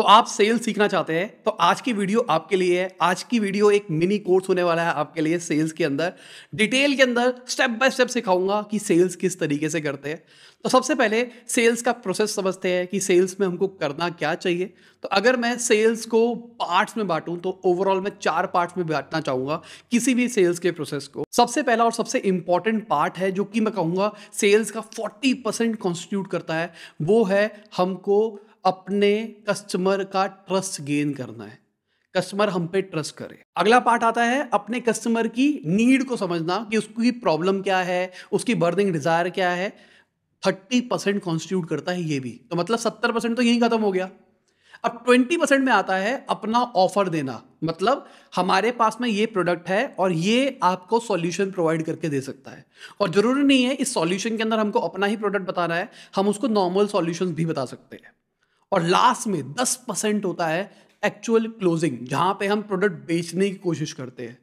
तो आप सेल सीखना चाहते हैं तो आज की वीडियो आपके लिए है आज की वीडियो एक मिनी कोर्स होने वाला है आपके लिए सेल्स के अंदर डिटेल के अंदर स्टेप बाय स्टेप सिखाऊंगा कि सेल्स किस तरीके से करते हैं तो सबसे पहले सेल्स का प्रोसेस समझते हैं कि सेल्स में हमको करना क्या चाहिए तो अगर मैं सेल्स को पार्ट्स में बांटूं तो ओवरऑल मैं चार पार्ट्स में बांटना चाहूंगा किसी भी सेल्स के प्रोसेस को सबसे पहला और सबसे इंपॉर्टेंट पार्ट है जो कि मैं कहूँगा सेल्स का 40 परसेंट कॉन्स्टिट्यूट करता है वो है हमको अपने कस्टमर का ट्रस्ट गेन करना है कस्टमर हम पे ट्रस्ट करे अगला पार्ट आता है अपने कस्टमर की नीड को समझना कि उसकी प्रॉब्लम क्या है उसकी बर्निंग डिजायर क्या है थर्टी परसेंट कॉन्स्टिट्यूट करता है ये भी तो मतलब सत्तर परसेंट तो यहीं खत्म हो गया अब ट्वेंटी परसेंट में आता है अपना ऑफर देना मतलब हमारे पास में ये प्रोडक्ट है और ये आपको सॉल्यूशन प्रोवाइड करके दे सकता है और जरूरी नहीं है इस सॉल्यूशन के अंदर हमको अपना ही प्रोडक्ट बताना है हम उसको नॉर्मल सॉल्यूशंस भी बता सकते हैं और लास्ट में दस परसेंट होता है एक्चुअल क्लोजिंग जहां पे हम प्रोडक्ट बेचने की कोशिश करते हैं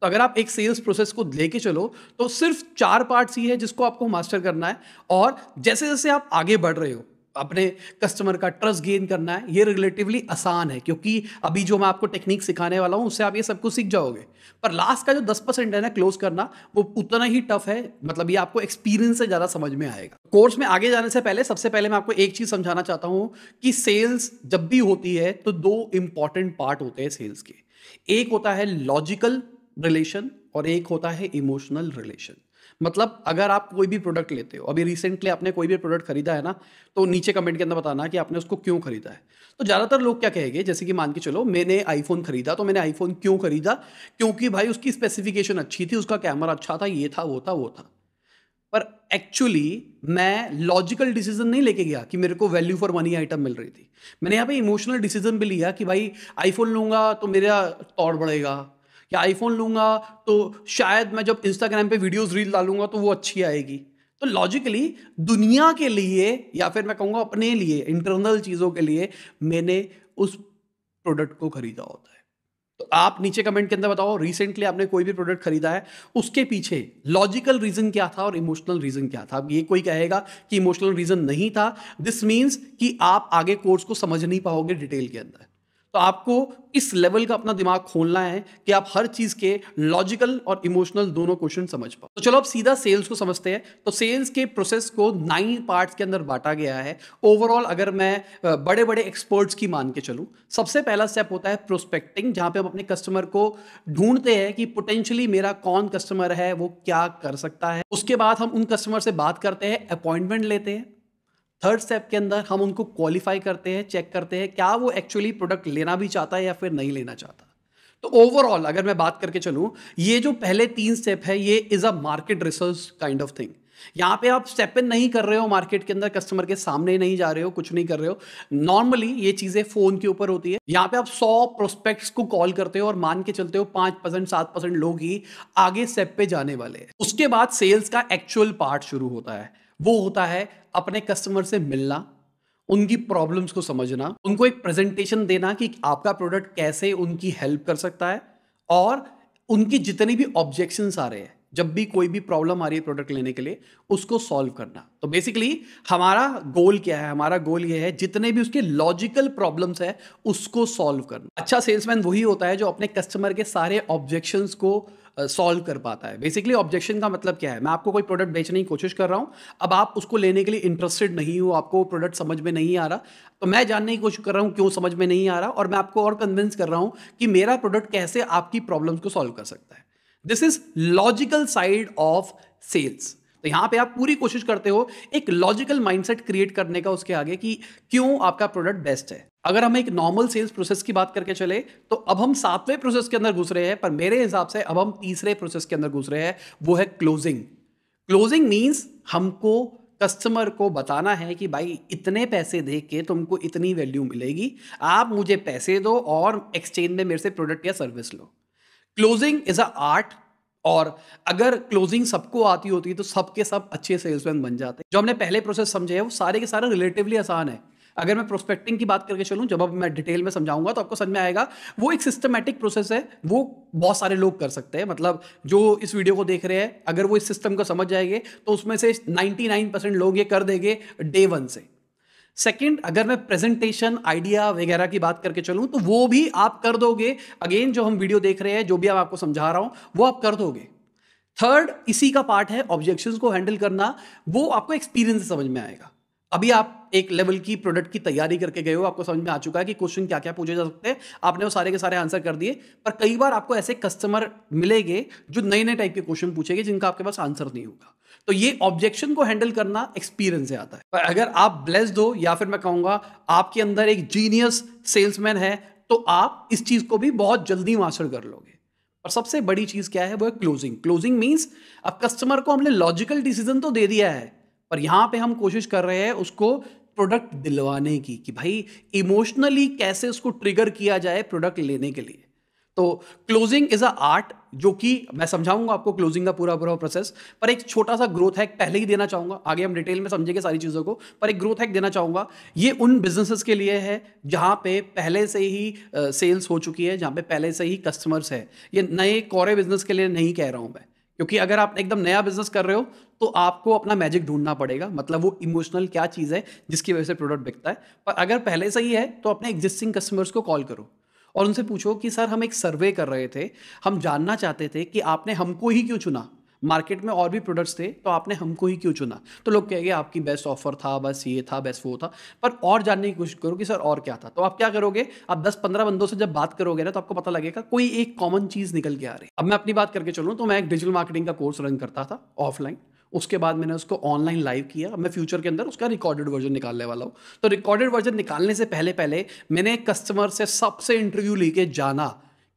तो अगर आप एक सेल्स प्रोसेस को लेके चलो तो सिर्फ चार पार्ट्स ही है जिसको आपको मास्टर करना है और जैसे जैसे आप आगे बढ़ रहे हो अपने कस्टमर का ट्रस्ट गेन करना है ये रिलेटिवली आसान है क्योंकि अभी जो मैं आपको टेक्निक सिखाने वाला हूँ उससे आप ये सब कुछ सीख जाओगे पर लास्ट का जो दस परसेंट है ना क्लोज करना वो उतना ही टफ है मतलब ये आपको एक्सपीरियंस से ज़्यादा समझ में आएगा कोर्स में आगे जाने से पहले सबसे पहले मैं आपको एक चीज़ समझाना चाहता हूँ कि सेल्स जब भी होती है तो दो इंपॉर्टेंट पार्ट होते हैं सेल्स के एक होता है लॉजिकल रिलेशन और एक होता है इमोशनल रिलेशन मतलब अगर आप कोई भी प्रोडक्ट लेते हो अभी रिसेंटली आपने कोई भी प्रोडक्ट खरीदा है ना तो नीचे कमेंट के अंदर बताना कि आपने उसको क्यों खरीदा है तो ज़्यादातर लोग क्या कहेंगे जैसे कि मान के चलो मैंने आईफोन खरीदा तो मैंने आईफोन क्यों खरीदा क्योंकि भाई उसकी स्पेसिफिकेशन अच्छी थी उसका कैमरा अच्छा था ये था वो था वो था पर एक्चुअली मैं लॉजिकल डिसीजन नहीं लेके गया कि मेरे को वैल्यू फॉर मनी आइटम मिल रही थी मैंने यहाँ पे इमोशनल डिसीजन भी लिया कि भाई आईफोन लूँगा तो मेरा तौड़ बढ़ेगा या आईफोन लूंगा तो शायद मैं जब इंस्टाग्राम पे वीडियोस रील डालूंगा तो वो अच्छी आएगी तो लॉजिकली दुनिया के लिए या फिर मैं कहूँगा अपने लिए इंटरनल चीज़ों के लिए मैंने उस प्रोडक्ट को खरीदा होता है तो आप नीचे कमेंट के अंदर बताओ रिसेंटली आपने कोई भी प्रोडक्ट खरीदा है उसके पीछे लॉजिकल रीजन क्या था और इमोशनल रीजन क्या था अब ये कोई कहेगा कि इमोशनल रीजन नहीं था दिस मीन्स कि आप आगे कोर्स को समझ नहीं पाओगे डिटेल के अंदर तो आपको इस लेवल का अपना दिमाग खोलना है कि आप हर चीज के लॉजिकल और इमोशनल दोनों क्वेश्चन समझ पाओ तो चलो अब सीधा सेल्स को समझते हैं तो सेल्स के प्रोसेस को नाइन पार्ट्स के अंदर बांटा गया है ओवरऑल अगर मैं बड़े बड़े एक्सपर्ट्स की मान के चलूँ सबसे पहला स्टेप होता है प्रोस्पेक्टिंग जहाँ पे हम अपने कस्टमर को ढूंढते हैं कि पोटेंशियली मेरा कौन कस्टमर है वो क्या कर सकता है उसके बाद हम उन कस्टमर से बात करते हैं अपॉइंटमेंट लेते हैं थर्ड स्टेप के अंदर हम उनको क्वालिफाई करते हैं चेक करते हैं क्या वो एक्चुअली प्रोडक्ट लेना भी चाहता है या फिर नहीं लेना चाहता तो ओवरऑल अगर मैं बात करके चलूँ ये जो पहले तीन स्टेप है ये is a market research kind of thing यहाँ पे आप स्टेप इन नहीं कर रहे हो मार्केट के अंदर कस्टमर के सामने नहीं जा रहे हो कुछ नहीं कर रहे हो नॉर्मली ये चीज़ें फ़ोन के ऊपर होती है यहाँ पे आप सौ प्रोस्पेक्ट्स को कॉल करते हो और मान के चलते हो पांच परसेंट सात परसेंट लोग ही आगे स्टेप पे जाने वाले हैं उसके बाद सेल्स का एक्चुअल पार्ट शुरू होता है वो होता है अपने कस्टमर से मिलना उनकी प्रॉब्लम्स को समझना उनको एक प्रेजेंटेशन देना कि आपका प्रोडक्ट कैसे उनकी हेल्प कर सकता है और उनकी जितने भी ऑब्जेक्शंस आ रहे हैं जब भी कोई भी प्रॉब्लम आ रही है प्रोडक्ट लेने के लिए उसको सॉल्व करना तो बेसिकली हमारा गोल क्या है हमारा गोल ये है जितने भी उसके लॉजिकल प्रॉब्लम्स है उसको सॉल्व करना अच्छा सेल्समैन वही होता है जो अपने कस्टमर के सारे ऑब्जेक्शन को सॉल्व कर पाता है बेसिकली ऑब्जेक्शन का मतलब क्या है मैं आपको कोई प्रोडक्ट बेचने की कोशिश कर रहा हूँ अब आप उसको लेने के लिए इंटरेस्टेड नहीं हो आपको प्रोडक्ट समझ में नहीं आ रहा तो मैं जानने की कोशिश कर रहा हूँ क्यों समझ में नहीं आ रहा और मैं आपको और कन्विंस कर रहा हूँ कि मेरा प्रोडक्ट कैसे आपकी प्रॉब्लम्स को सॉल्व कर सकता है this is logical side of sales तो यहां पे आप पूरी कोशिश करते हो एक लॉजिकल माइंडसेट क्रिएट करने का उसके आगे कि क्यों आपका प्रोडक्ट बेस्ट है अगर हम एक नॉर्मल सेल्स प्रोसेस की बात करके चले तो अब हम सातवें प्रोसेस के अंदर घुस रहे हैं पर मेरे हिसाब से अब हम तीसरे प्रोसेस के अंदर घुस रहे हैं वो है क्लोजिंग क्लोजिंग मीन्स हमको कस्टमर को बताना है कि भाई इतने पैसे दे के तुमको इतनी वैल्यू मिलेगी आप मुझे पैसे दो और एक्सचेंज में मेरे से प्रोडक्ट या सर्विस लो क्लोजिंग इज अ आर्ट और अगर क्लोजिंग सबको आती होती है तो सबके सब अच्छे सेल्समैन बन जाते हैं जो हमने पहले प्रोसेस समझे वो सारे के सारे रिलेटिवली आसान है अगर मैं प्रोस्पेक्टिंग की बात करके चलूँ जब अब मैं डिटेल में समझाऊंगा तो आपको समझ में आएगा वो एक सिस्टमेटिक प्रोसेस है वो बहुत सारे लोग कर सकते हैं मतलब जो इस वीडियो को देख रहे हैं अगर वो इस सिस्टम को समझ जाएंगे तो उसमें से 99 परसेंट लोग ये कर देंगे डे वन से सेकेंड अगर मैं प्रेजेंटेशन आइडिया वगैरह की बात करके चलूं तो वो भी आप कर दोगे अगेन जो हम वीडियो देख रहे हैं जो भी आप आपको समझा रहा हूं वो आप कर दोगे थर्ड इसी का पार्ट है ऑब्जेक्शन को हैंडल करना वो आपको एक्सपीरियंस समझ में आएगा अभी आप एक लेवल की प्रोडक्ट की तैयारी करके गए हो आपको समझ में आ चुका है कि क्वेश्चन क्या क्या पूछे जा सकते हैं आपने वो सारे के सारे आंसर कर दिए पर कई बार आपको ऐसे कस्टमर मिलेंगे जो नए नए टाइप के क्वेश्चन पूछेंगे जिनका आपके पास आंसर नहीं होगा तो ये ऑब्जेक्शन को हैंडल करना एक्सपीरियंस से आता है पर अगर आप ब्लेस्ड हो या फिर मैं कहूँगा आपके अंदर एक जीनियस सेल्समैन है तो आप इस चीज़ को भी बहुत जल्दी मास्टर कर लोगे और सबसे बड़ी चीज़ क्या है वो है क्लोजिंग क्लोजिंग मीन्स अब कस्टमर को हमने लॉजिकल डिसीजन तो दे दिया है पर यहाँ पे हम कोशिश कर रहे हैं उसको प्रोडक्ट दिलवाने की कि भाई इमोशनली कैसे उसको ट्रिगर किया जाए प्रोडक्ट लेने के लिए तो क्लोजिंग इज अ आर्ट जो कि मैं समझाऊंगा आपको क्लोजिंग का पूरा पूरा प्रोसेस पर एक छोटा सा ग्रोथ हैक पहले ही देना चाहूंगा आगे हम डिटेल में समझेंगे सारी चीज़ों को पर एक ग्रोथ हैक देना चाहूंगा ये उन बिजनेसेस के लिए है जहाँ पे पहले से ही सेल्स हो चुकी है जहाँ पे पहले से ही कस्टमर्स है ये नए कोरे बिजनेस के लिए नहीं कह रहा हूं मैं क्योंकि अगर आप एकदम नया बिजनेस कर रहे हो तो आपको अपना मैजिक ढूंढना पड़ेगा मतलब वो इमोशनल क्या चीज़ है जिसकी वजह से प्रोडक्ट बिकता है पर अगर पहले से ही है तो अपने एग्जिस्टिंग कस्टमर्स को कॉल करो और उनसे पूछो कि सर हम एक सर्वे कर रहे थे हम जानना चाहते थे कि आपने हमको ही क्यों चुना मार्केट में और भी प्रोडक्ट्स थे तो आपने हमको ही क्यों चुना तो लोग कहेंगे आपकी बेस्ट ऑफर था बस ये था बेस्ट वो था पर और जानने की कोशिश करो कि सर और क्या था तो आप क्या करोगे आप दस पंद्रह बंदों से जब बात करोगे ना तो आपको पता लगेगा कोई एक कॉमन चीज़ निकल के आ रही अब मैं अपनी बात करके चलूँ तो मैं एक डिजिटल मार्केटिंग का कोर्स रन करता था ऑफलाइन उसके बाद मैंने उसको ऑनलाइन लाइव किया मैं फ्यूचर के अंदर उसका रिकॉर्डेड वर्जन निकालने वाला हूँ तो रिकॉर्डेड वर्जन निकालने से पहले पहले मैंने कस्टमर से सबसे इंटरव्यू लेके जाना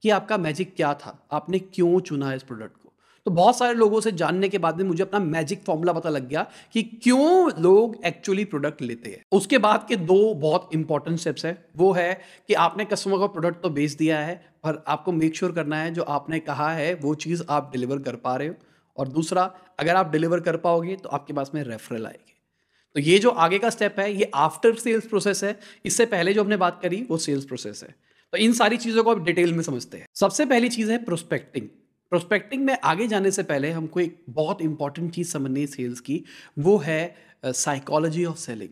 कि आपका मैजिक क्या था आपने क्यों चुना इस प्रोडक्ट को तो बहुत सारे लोगों से जानने के बाद में मुझे अपना मैजिक फॉर्मूला पता लग गया कि क्यों लोग एक्चुअली प्रोडक्ट लेते हैं उसके बाद के दो बहुत इंपॉर्टेंट स्टेप्स है वो है कि आपने कस्टमर का प्रोडक्ट तो बेच दिया है पर आपको मेक श्योर sure करना है जो आपने कहा है वो चीज़ आप डिलीवर कर पा रहे हो और दूसरा अगर आप डिलीवर कर पाओगे तो आपके पास में रेफरल आएगी तो ये जो आगे का स्टेप है ये आफ्टर सेल्स प्रोसेस है इससे पहले जो हमने बात करी वो सेल्स प्रोसेस है तो इन सारी चीज़ों को आप डिटेल में समझते हैं सबसे पहली चीज़ है प्रोस्पेक्टिंग प्रोस्पेक्टिंग में आगे जाने से पहले हमको एक बहुत इंपॉर्टेंट चीज़ समझनी है सेल्स की वो है साइकोलॉजी ऑफ सेलिंग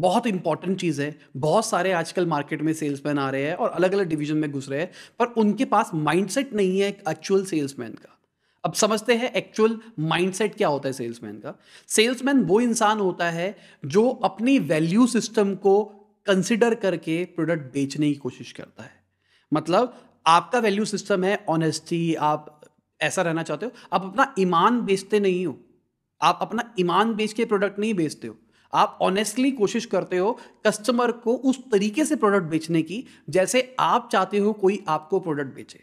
बहुत इंपॉर्टेंट चीज़ है बहुत सारे आजकल मार्केट में सेल्समैन आ रहे हैं और अलग अलग डिवीजन में घुस रहे हैं पर उनके पास माइंडसेट नहीं है एक्चुअल सेल्समैन का अब समझते हैं एक्चुअल माइंडसेट क्या होता है सेल्समैन का सेल्समैन वो इंसान होता है जो अपनी वैल्यू सिस्टम को कंसिडर करके प्रोडक्ट बेचने की कोशिश करता है मतलब आपका वैल्यू सिस्टम है ऑनेस्टी आप ऐसा रहना चाहते हो आप अपना ईमान बेचते नहीं हो आप अपना ईमान बेच के प्रोडक्ट नहीं बेचते हो आप ऑनेस्टली कोशिश करते हो कस्टमर को उस तरीके से प्रोडक्ट बेचने की जैसे आप चाहते हो कोई आपको प्रोडक्ट बेचे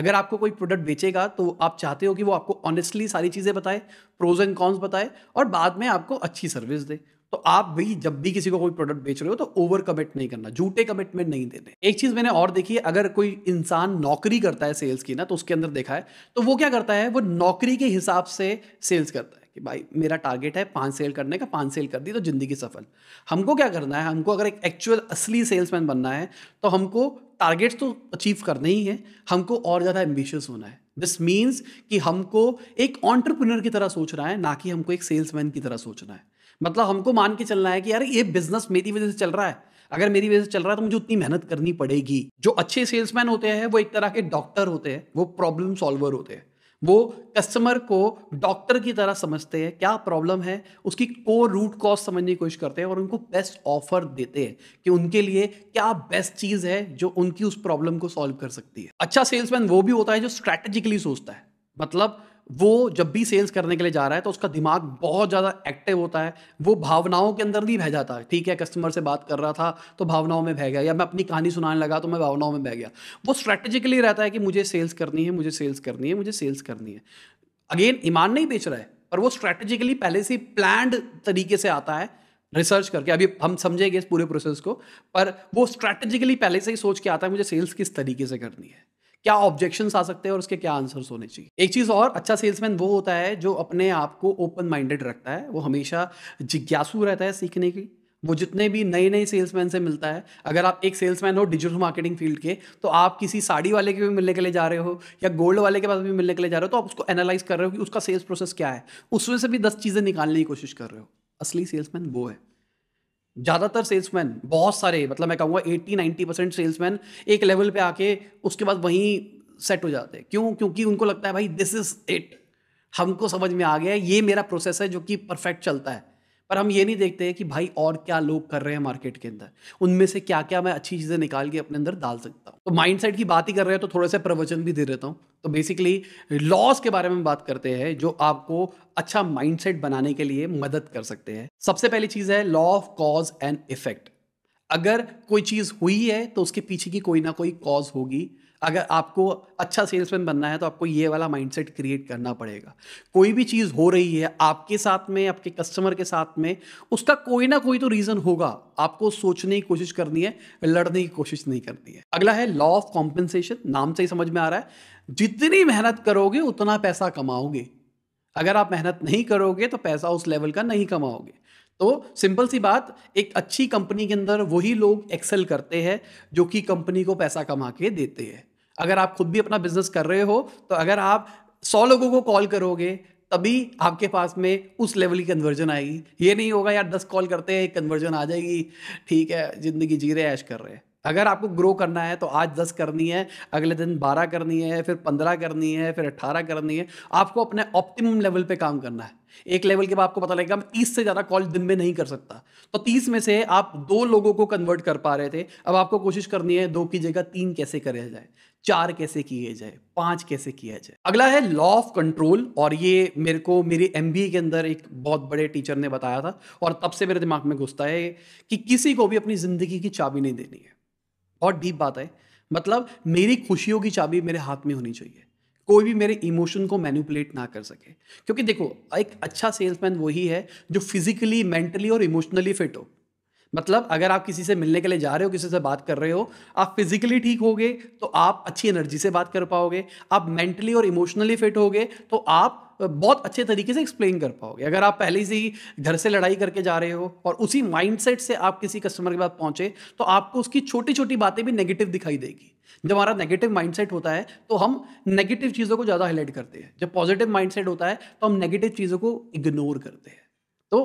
अगर आपको कोई प्रोडक्ट बेचेगा तो आप चाहते हो कि वो आपको ऑनेस्टली सारी चीज़ें बताए प्रोज एंड कॉन्स बताए और बाद में आपको अच्छी सर्विस दे तो आप भी जब भी किसी को कोई प्रोडक्ट बेच रहे हो तो ओवर कमिट नहीं करना झूठे कमिटमेंट नहीं देने एक चीज मैंने और देखी है अगर कोई इंसान नौकरी करता है सेल्स की ना तो उसके अंदर देखा है तो वो क्या करता है वो नौकरी के हिसाब से सेल्स करता है कि भाई मेरा टारगेट है पाँच सेल करने का पाँच सेल कर दी तो ज़िंदगी सफल हमको क्या करना है हमको अगर एक एक्चुअल असली सेल्समैन बनना है तो हमको टारगेट्स तो अचीव करने ही है हमको और ज़्यादा एम्बिशियस होना है दिस मीन्स कि हमको एक ऑन्टरप्रनर की तरह सोचना है ना कि हमको एक सेल्समैन की तरह सोचना है मतलब हमको मान के चलना है कि यार ये बिजनेस मेरी वजह से चल रहा है अगर मेरी वजह से चल रहा है तो मुझे उतनी मेहनत करनी पड़ेगी जो अच्छे सेल्समैन होते हैं वो एक तरह के डॉक्टर होते हैं वो प्रॉब्लम सॉल्वर होते हैं वो कस्टमर को डॉक्टर की तरह समझते हैं क्या प्रॉब्लम है उसकी कोर रूट कॉज समझने की कोशिश करते हैं और उनको बेस्ट ऑफर देते हैं कि उनके लिए क्या बेस्ट चीज़ है जो उनकी उस प्रॉब्लम को सॉल्व कर सकती है अच्छा सेल्समैन वो भी होता है जो स्ट्रैटेजिकली सोचता है मतलब वो जब भी सेल्स करने के लिए जा रहा है तो उसका दिमाग बहुत ज़्यादा एक्टिव होता है वो भावनाओं के अंदर नहीं बह जाता ठीक है कस्टमर से बात कर रहा था तो भावनाओं में बह गया या मैं अपनी कहानी सुनाने लगा तो मैं भावनाओं में बह गया वो स्ट्रैटेजिकली रहता है कि मुझे सेल्स करनी है मुझे सेल्स करनी है मुझे सेल्स करनी है अगेन ईमान नहीं बेच रहा है पर वो स्ट्रैटेजिकली पहले से प्लान्ड तरीके से आता है रिसर्च करके अभी हम समझेंगे इस पूरे प्रोसेस को पर वो स्ट्रैटेजिकली पहले से ही सोच के आता है मुझे सेल्स किस तरीके से करनी है क्या ऑब्जेक्शन आ सकते हैं और उसके क्या आंसर्स होने चाहिए एक चीज़ और अच्छा सेल्समैन वो होता है जो अपने आप को ओपन माइंडेड रखता है वो हमेशा जिज्ञासु रहता है सीखने की वो जितने भी नए नए सेल्समैन से मिलता है अगर आप एक सेल्समैन हो डिजिटल मार्केटिंग फील्ड के तो आप किसी साड़ी वाले के भी मिलने के लिए जा रहे हो या गोल्ड वाले के पास भी मिलने के लिए जा रहे हो तो आप उसको एनालाइज कर रहे हो कि उसका सेल्स प्रोसेस क्या है उसमें से भी दस चीज़ें निकालने की कोशिश कर रहे हो असली सेल्समैन वो है ज़्यादातर सेल्समैन बहुत सारे मतलब मैं कहूँगा एट्टी नाइन्टी परसेंट सेल्समैन एक लेवल पे आके उसके बाद वहीं सेट हो जाते हैं क्यों क्योंकि उनको लगता है भाई दिस इज़ इट हमको समझ में आ गया है ये मेरा प्रोसेस है जो कि परफेक्ट चलता है पर हम ये नहीं देखते हैं कि भाई और क्या लोग कर रहे हैं मार्केट के अंदर उनमें से क्या क्या मैं अच्छी चीज़ें निकाल के अपने अंदर डाल सकता हूँ तो माइंड की बात ही कर रहे हैं तो थोड़े से प्रवचन भी दे देता हूँ तो बेसिकली लॉस के बारे में बात करते हैं जो आपको अच्छा माइंड बनाने के लिए मदद कर सकते हैं सबसे पहली चीज़ है law of cause and effect अगर कोई चीज़ हुई है तो उसके पीछे की कोई ना कोई कॉज होगी अगर आपको अच्छा सेल्समैन बनना है तो आपको ये वाला माइंडसेट क्रिएट करना पड़ेगा कोई भी चीज़ हो रही है आपके साथ में आपके कस्टमर के साथ में उसका कोई ना कोई तो रीज़न होगा आपको सोचने की कोशिश करनी है लड़ने की कोशिश नहीं करनी है अगला है लॉ ऑफ कॉम्पेंसेशन नाम से ही समझ में आ रहा है जितनी मेहनत करोगे उतना पैसा कमाओगे अगर आप मेहनत नहीं करोगे तो पैसा उस लेवल का नहीं कमाओगे तो सिंपल सी बात एक अच्छी कंपनी के अंदर वही लोग एक्सेल करते हैं जो कि कंपनी को पैसा कमा के देते हैं अगर आप खुद भी अपना बिजनेस कर रहे हो तो अगर आप सौ लोगों को कॉल करोगे तभी आपके पास में उस लेवल की कन्वर्जन आएगी ये नहीं होगा यार दस कॉल करते हैं कन्वर्जन आ जाएगी ठीक है ज़िंदगी जी रहे ऐश कर रहे हैं अगर आपको ग्रो करना है तो आज दस करनी है अगले दिन बारह करनी है फिर पंद्रह करनी है फिर अट्ठारह करनी है आपको अपने ऑप्टिमम लेवल पे काम करना है एक लेवल के बाद आपको पता लगेगा मैं तीस से ज़्यादा कॉल दिन में नहीं कर सकता तो तीस में से आप दो लोगों को कन्वर्ट कर पा रहे थे अब आपको कोशिश करनी है दो की जगह तीन कैसे कराया जाए चार कैसे किए जाए पांच कैसे किया जाए अगला है लॉ ऑफ कंट्रोल और ये मेरे को मेरे एम के अंदर एक बहुत बड़े टीचर ने बताया था और तब से मेरे दिमाग में घुसता है कि किसी को भी अपनी ज़िंदगी की चाबी नहीं देनी है बहुत डीप बात है मतलब मेरी खुशियों की चाबी मेरे हाथ में होनी चाहिए कोई भी मेरे इमोशन को मैनिपुलेट ना कर सके क्योंकि देखो एक अच्छा सेल्समैन वही है जो फिजिकली मेंटली और इमोशनली फिट हो मतलब अगर आप किसी से मिलने के लिए जा रहे हो किसी से बात कर रहे हो आप फिजिकली ठीक होगे तो आप अच्छी एनर्जी से बात कर पाओगे आप मेंटली और इमोशनली फिट होगे तो आप बहुत अच्छे तरीके से एक्सप्लेन कर पाओगे अगर आप पहले से ही घर से लड़ाई करके जा रहे हो और उसी माइंडसेट से आप किसी कस्टमर के पास पहुंचे तो आपको उसकी छोटी छोटी बातें भी नेगेटिव दिखाई देगी जब हमारा नेगेटिव माइंडसेट होता है तो हम नेगेटिव चीज़ों को ज़्यादा हाईलाइट करते हैं जब पॉजिटिव माइंडसेट होता है तो हम नेगेटिव चीज़ों को इग्नोर करते हैं तो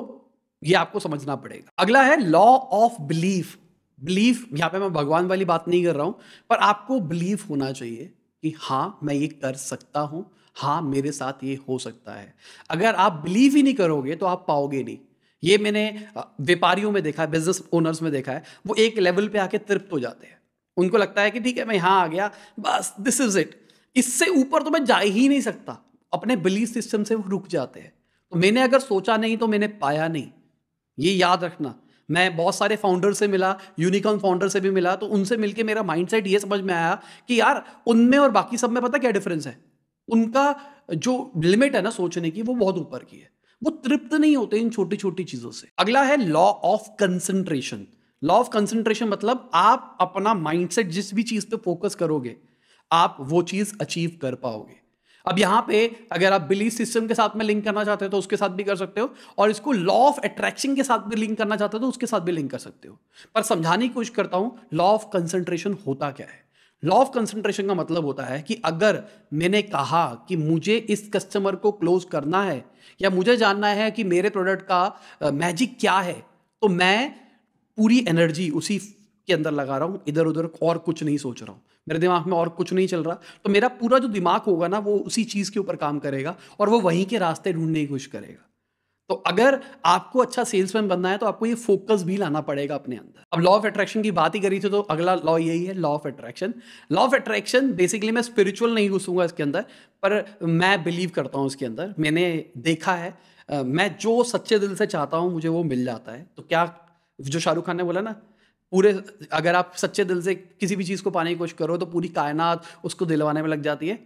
ये आपको समझना पड़ेगा अगला है लॉ ऑफ बिलीफ बिलीफ यहाँ पे मैं भगवान वाली बात नहीं कर रहा हूँ पर आपको बिलीव होना चाहिए कि हाँ मैं ये कर सकता हूँ हाँ मेरे साथ ये हो सकता है अगर आप बिलीव ही नहीं करोगे तो आप पाओगे नहीं ये मैंने व्यापारियों में देखा है बिजनेस ओनर्स में देखा है वो एक लेवल पे आके तृप्त हो जाते हैं उनको लगता है कि ठीक है मैं यहाँ आ गया बस दिस इज इट इससे ऊपर तो मैं जा ही नहीं सकता अपने बिलीफ सिस्टम से वो रुक जाते हैं तो मैंने अगर सोचा नहीं तो मैंने पाया नहीं ये याद रखना मैं बहुत सारे फाउंडर से मिला यूनिकॉर्न फाउंडर से भी मिला तो उनसे मिलके मेरा माइंडसेट ये समझ में आया कि यार उनमें और बाकी सब में पता क्या डिफरेंस है उनका जो लिमिट है ना सोचने की वो बहुत ऊपर की है वो तृप्त नहीं होते इन छोटी छोटी चीज़ों से अगला है law of concentration law of concentration मतलब आप अपना माइंडसेट जिस भी चीज पे फोकस करोगे आप वो चीज अचीव कर पाओगे अब यहां पे अगर आप बिलीफ सिस्टम के साथ में लिंक करना चाहते हो तो उसके साथ भी कर सकते हो और इसको लॉ ऑफ अट्रैक्शन के साथ भी लिंक करना चाहते हो तो उसके साथ भी लिंक कर सकते हो पर समझाने की कोशिश करता हूं लॉ ऑफ कंसंट्रेशन होता क्या है लॉ ऑफ कंसंट्रेशन का मतलब होता है कि अगर मैंने कहा कि मुझे इस कस्टमर को क्लोज करना है या मुझे जानना है कि मेरे प्रोडक्ट का मैजिक क्या है तो मैं पूरी एनर्जी उसी के अंदर लगा रहा हूँ इधर उधर और कुछ नहीं सोच रहा हूँ मेरे दिमाग में और कुछ नहीं चल रहा तो मेरा पूरा जो दिमाग होगा ना वो उसी चीज़ के ऊपर काम करेगा और वो वहीं के रास्ते ढूंढने की कोशिश करेगा तो अगर आपको अच्छा सेल्समैन बनना है तो आपको ये फोकस भी लाना पड़ेगा अपने अंदर अब लॉ ऑफ अट्रैक्शन की बात ही करी थी तो अगला लॉ यही है law of attraction law of attraction basically मैं स्पिरिचुअल नहीं घुसूंगा इसके अंदर पर मैं बिलीव करता हूँ इसके अंदर मैंने देखा है मैं जो सच्चे दिल से चाहता हूँ मुझे वो मिल जाता है तो क्या जो शाहरुख खान ने बोला ना पूरे अगर आप सच्चे दिल से किसी भी चीज़ को पाने की कोशिश करो तो पूरी कायनात उसको दिलवाने में लग जाती है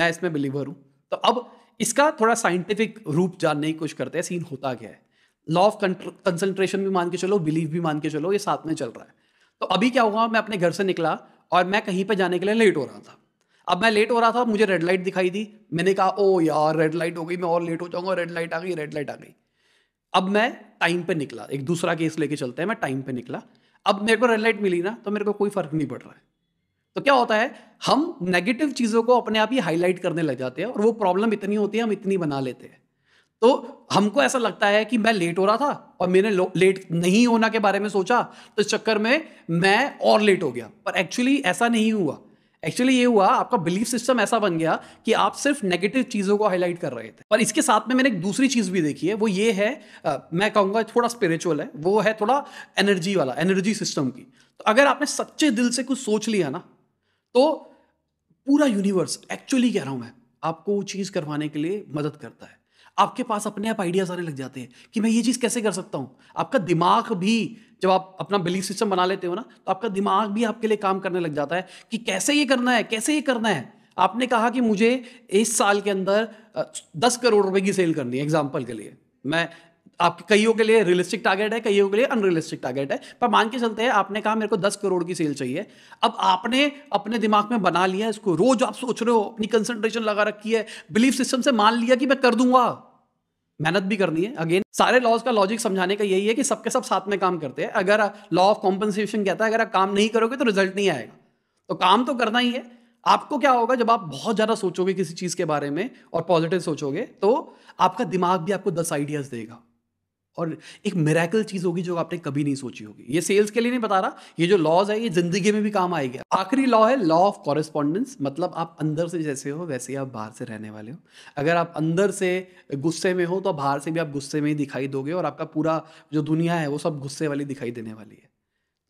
मैं इसमें बिलीवर हूँ तो अब इसका थोड़ा साइंटिफिक रूप जानने की कोशिश करते हैं सीन होता क्या है लॉ ऑफ कंसंट्रेशन भी मान के चलो बिलीव भी मान के चलो ये साथ में चल रहा है तो अभी क्या हुआ मैं अपने घर से निकला और मैं कहीं पर जाने के लिए लेट हो रहा था अब मैं लेट हो रहा था मुझे रेड लाइट दिखाई दी मैंने कहा ओ यार रेड लाइट हो गई मैं और लेट हो जाऊंगा रेड लाइट आ गई रेड लाइट आ गई अब मैं टाइम पे निकला एक दूसरा केस लेके चलते हैं मैं टाइम पे निकला अब मेरे को रेडलाइट मिली ना तो मेरे को कोई फर्क नहीं पड़ रहा है तो क्या होता है हम नेगेटिव चीज़ों को अपने आप ही हाईलाइट करने लग जाते हैं और वो प्रॉब्लम इतनी होती है हम इतनी बना लेते हैं तो हमको ऐसा लगता है कि मैं लेट हो रहा था और मैंने लेट नहीं होना के बारे में सोचा तो इस चक्कर में मैं और लेट हो गया पर एक्चुअली ऐसा नहीं हुआ एक्चुअली ये हुआ आपका बिलीफ सिस्टम ऐसा बन गया कि आप सिर्फ नेगेटिव चीज़ों को हाईलाइट कर रहे थे पर इसके साथ में मैंने एक दूसरी चीज़ भी देखी है वो ये है आ, मैं कहूँगा थोड़ा स्पिरिचुअल है वो है थोड़ा एनर्जी वाला एनर्जी सिस्टम की तो अगर आपने सच्चे दिल से कुछ सोच लिया ना तो पूरा यूनिवर्स एक्चुअली कह रहा हूँ मैं आपको वो चीज़ करवाने के लिए मदद करता है आपके पास अपने आप आइडियाज आने लग जाते हैं कि मैं ये चीज़ कैसे कर सकता हूँ आपका दिमाग भी जब आप अपना बिलीफ सिस्टम बना लेते हो ना तो आपका दिमाग भी आपके लिए काम करने लग जाता है कि कैसे ये करना है कैसे ये करना है आपने कहा कि मुझे इस साल के अंदर दस करोड़ रुपए की सेल करनी है एग्जाम्पल के लिए मैं आपके कईयों के लिए रियलिस्टिक टारगेट है कईयों के लिए अनरियलिस्टिक टारगेट है पर मान के चलते हैं आपने कहा मेरे को दस करोड़ की सेल चाहिए अब आपने अपने दिमाग में बना लिया इसको रोज आप सोच रहे हो अपनी कंसंट्रेशन लगा रखी है बिलीफ सिस्टम से मान लिया कि मैं कर दूंगा मेहनत भी करनी है अगेन सारे लॉज का लॉजिक समझाने का यही है कि सबके सब साथ में काम करते हैं अगर लॉ ऑफ कॉम्पनसेशन कहता है अगर आप काम नहीं करोगे तो रिजल्ट नहीं आएगा तो काम तो करना ही है आपको क्या होगा जब आप बहुत ज़्यादा सोचोगे किसी चीज़ के बारे में और पॉजिटिव सोचोगे तो आपका दिमाग भी आपको दस आइडियाज़ देगा और एक मेरेकल चीज़ होगी जो आपने कभी नहीं सोची होगी ये सेल्स के लिए नहीं बता रहा ये जो लॉज है ये जिंदगी में भी काम आएगा आखिरी लॉ है लॉ ऑफ कॉरेस्पॉन्डेंस मतलब आप अंदर से जैसे हो वैसे ही आप बाहर से रहने वाले हो अगर आप अंदर से गुस्से में हो तो बाहर से भी आप गुस्से में ही दिखाई दोगे और आपका पूरा जो दुनिया है वो सब गुस्से वाली दिखाई देने वाली है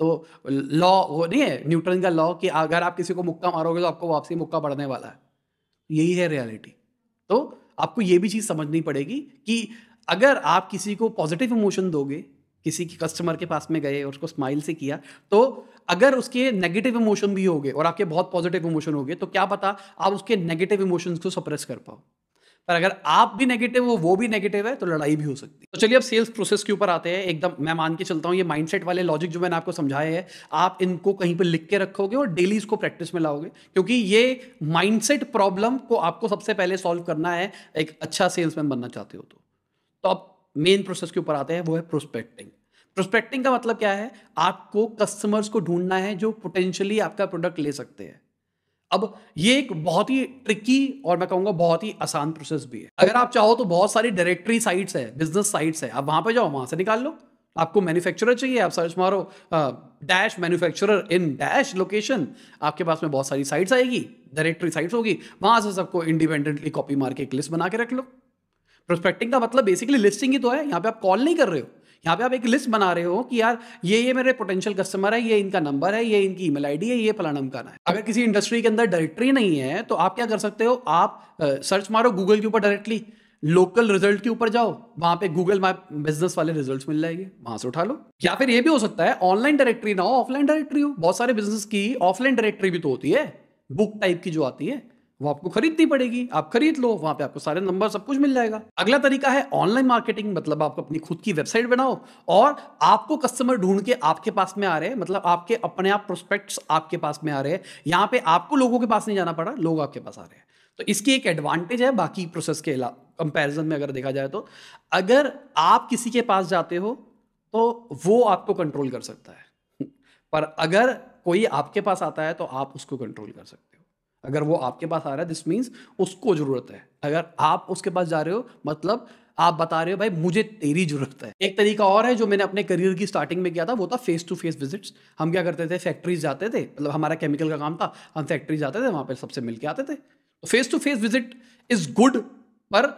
तो लॉ वो नहीं है न्यूटन का लॉ कि अगर आप किसी को मुक्का मारोगे तो आपको वापसी मुक्का पड़ने वाला है यही है रियलिटी तो आपको ये भी चीज़ समझनी पड़ेगी कि अगर आप किसी को पॉजिटिव इमोशन दोगे किसी के कस्टमर के पास में गए और उसको स्माइल से किया तो अगर उसके नेगेटिव इमोशन भी हो गए और आपके बहुत पॉजिटिव इमोशन हो गए तो क्या पता आप उसके नेगेटिव इमोशंस को सप्रेस कर पाओ पर अगर आप भी नेगेटिव हो वो भी नेगेटिव है तो लड़ाई भी हो सकती है तो चलिए अब सेल्स प्रोसेस के ऊपर आते हैं एकदम मैं मान के चलता हूँ ये माइंडसेट वाले लॉजिक जो मैंने आपको समझाए हैं आप इनको कहीं पर लिख के रखोगे और डेली इसको प्रैक्टिस में लाओगे क्योंकि ये माइंडसेट प्रॉब्लम को आपको सबसे पहले सॉल्व करना है एक अच्छा सेल्समैन बनना चाहते हो तो तो आप मेन प्रोसेस के ऊपर आते हैं वो है प्रोस्पेक्टिंग प्रोस्पेक्टिंग का मतलब क्या है आपको कस्टमर्स को ढूंढना है जो पोटेंशियली आपका प्रोडक्ट ले सकते हैं अब ये एक बहुत ही ट्रिकी और मैं कहूंगा बहुत ही आसान प्रोसेस भी है अगर आप चाहो तो बहुत सारी डायरेक्टरी साइट्स है बिजनेस साइट्स है आप वहां पर जाओ वहां से निकाल लो आपको मैन्युफैक्चरर चाहिए आप सर्च मारो dash manufacturer in dash location आपके पास में बहुत सारी साइट्स आएगी डायरेक्टरी साइट्स होगी वहां से सबको इंडिपेंडेंटली कॉपी मार के एक लिस्ट बना के रख लो प्रोस्पेक्टिंग का मतलब बेसिकली लिस्टिंग ही तो है यहाँ पे आप कॉल नहीं कर रहे हो यहाँ पे आप एक लिस्ट बना रहे हो कि यार ये ये मेरे पोटेंशियल कस्टमर है ये इनका नंबर है ये इनकी ईमेल आईडी है ये फलाना का है अगर किसी इंडस्ट्री के अंदर डायरेक्टरी नहीं है तो आप क्या कर सकते हो आप सर्च मारो गूगल के ऊपर डायरेक्टली लोकल रिजल्ट के ऊपर जाओ वहां पे गूगल मैप बिजनेस वाले रिजल्ट मिल जाएंगे वहां से उठा लो या फिर ये भी हो सकता है ऑनलाइन डायरेक्टरी ना हो ऑफलाइन डायरेक्टरी हो बहुत सारे बिजनेस की ऑफलाइन डायरेक्टरी भी तो होती है बुक टाइप की जो आती है वो आपको खरीदनी पड़ेगी आप खरीद लो वहां पे आपको सारे नंबर सब कुछ मिल जाएगा अगला तरीका है ऑनलाइन मार्केटिंग मतलब आप अपनी खुद की वेबसाइट बनाओ और आपको कस्टमर ढूंढ के आपके पास में आ रहे हैं मतलब आपके अपने आप प्रोस्पेक्ट्स आपके पास में आ रहे हैं यहाँ पे आपको लोगों के पास नहीं जाना पड़ा लोग आपके पास आ रहे हैं तो इसकी एक एडवांटेज है बाकी प्रोसेस के कंपेरिजन में अगर देखा जाए तो अगर आप किसी के पास जाते हो तो वो आपको कंट्रोल कर सकता है पर अगर कोई आपके पास आता है तो आप उसको कंट्रोल कर सकते हो अगर वो आपके पास आ रहा है दिस मीन्स उसको जरूरत है अगर आप उसके पास जा रहे हो मतलब आप बता रहे हो भाई मुझे तेरी जरूरत है एक तरीका और है जो मैंने अपने करियर की स्टार्टिंग में किया था वो था फेस टू फेस विजिट्स हम क्या करते थे फैक्ट्रीज जाते थे मतलब हमारा केमिकल का काम था हम फैक्ट्री जाते थे वहाँ पर सबसे मिल के आते थे तो face to face visit is good पर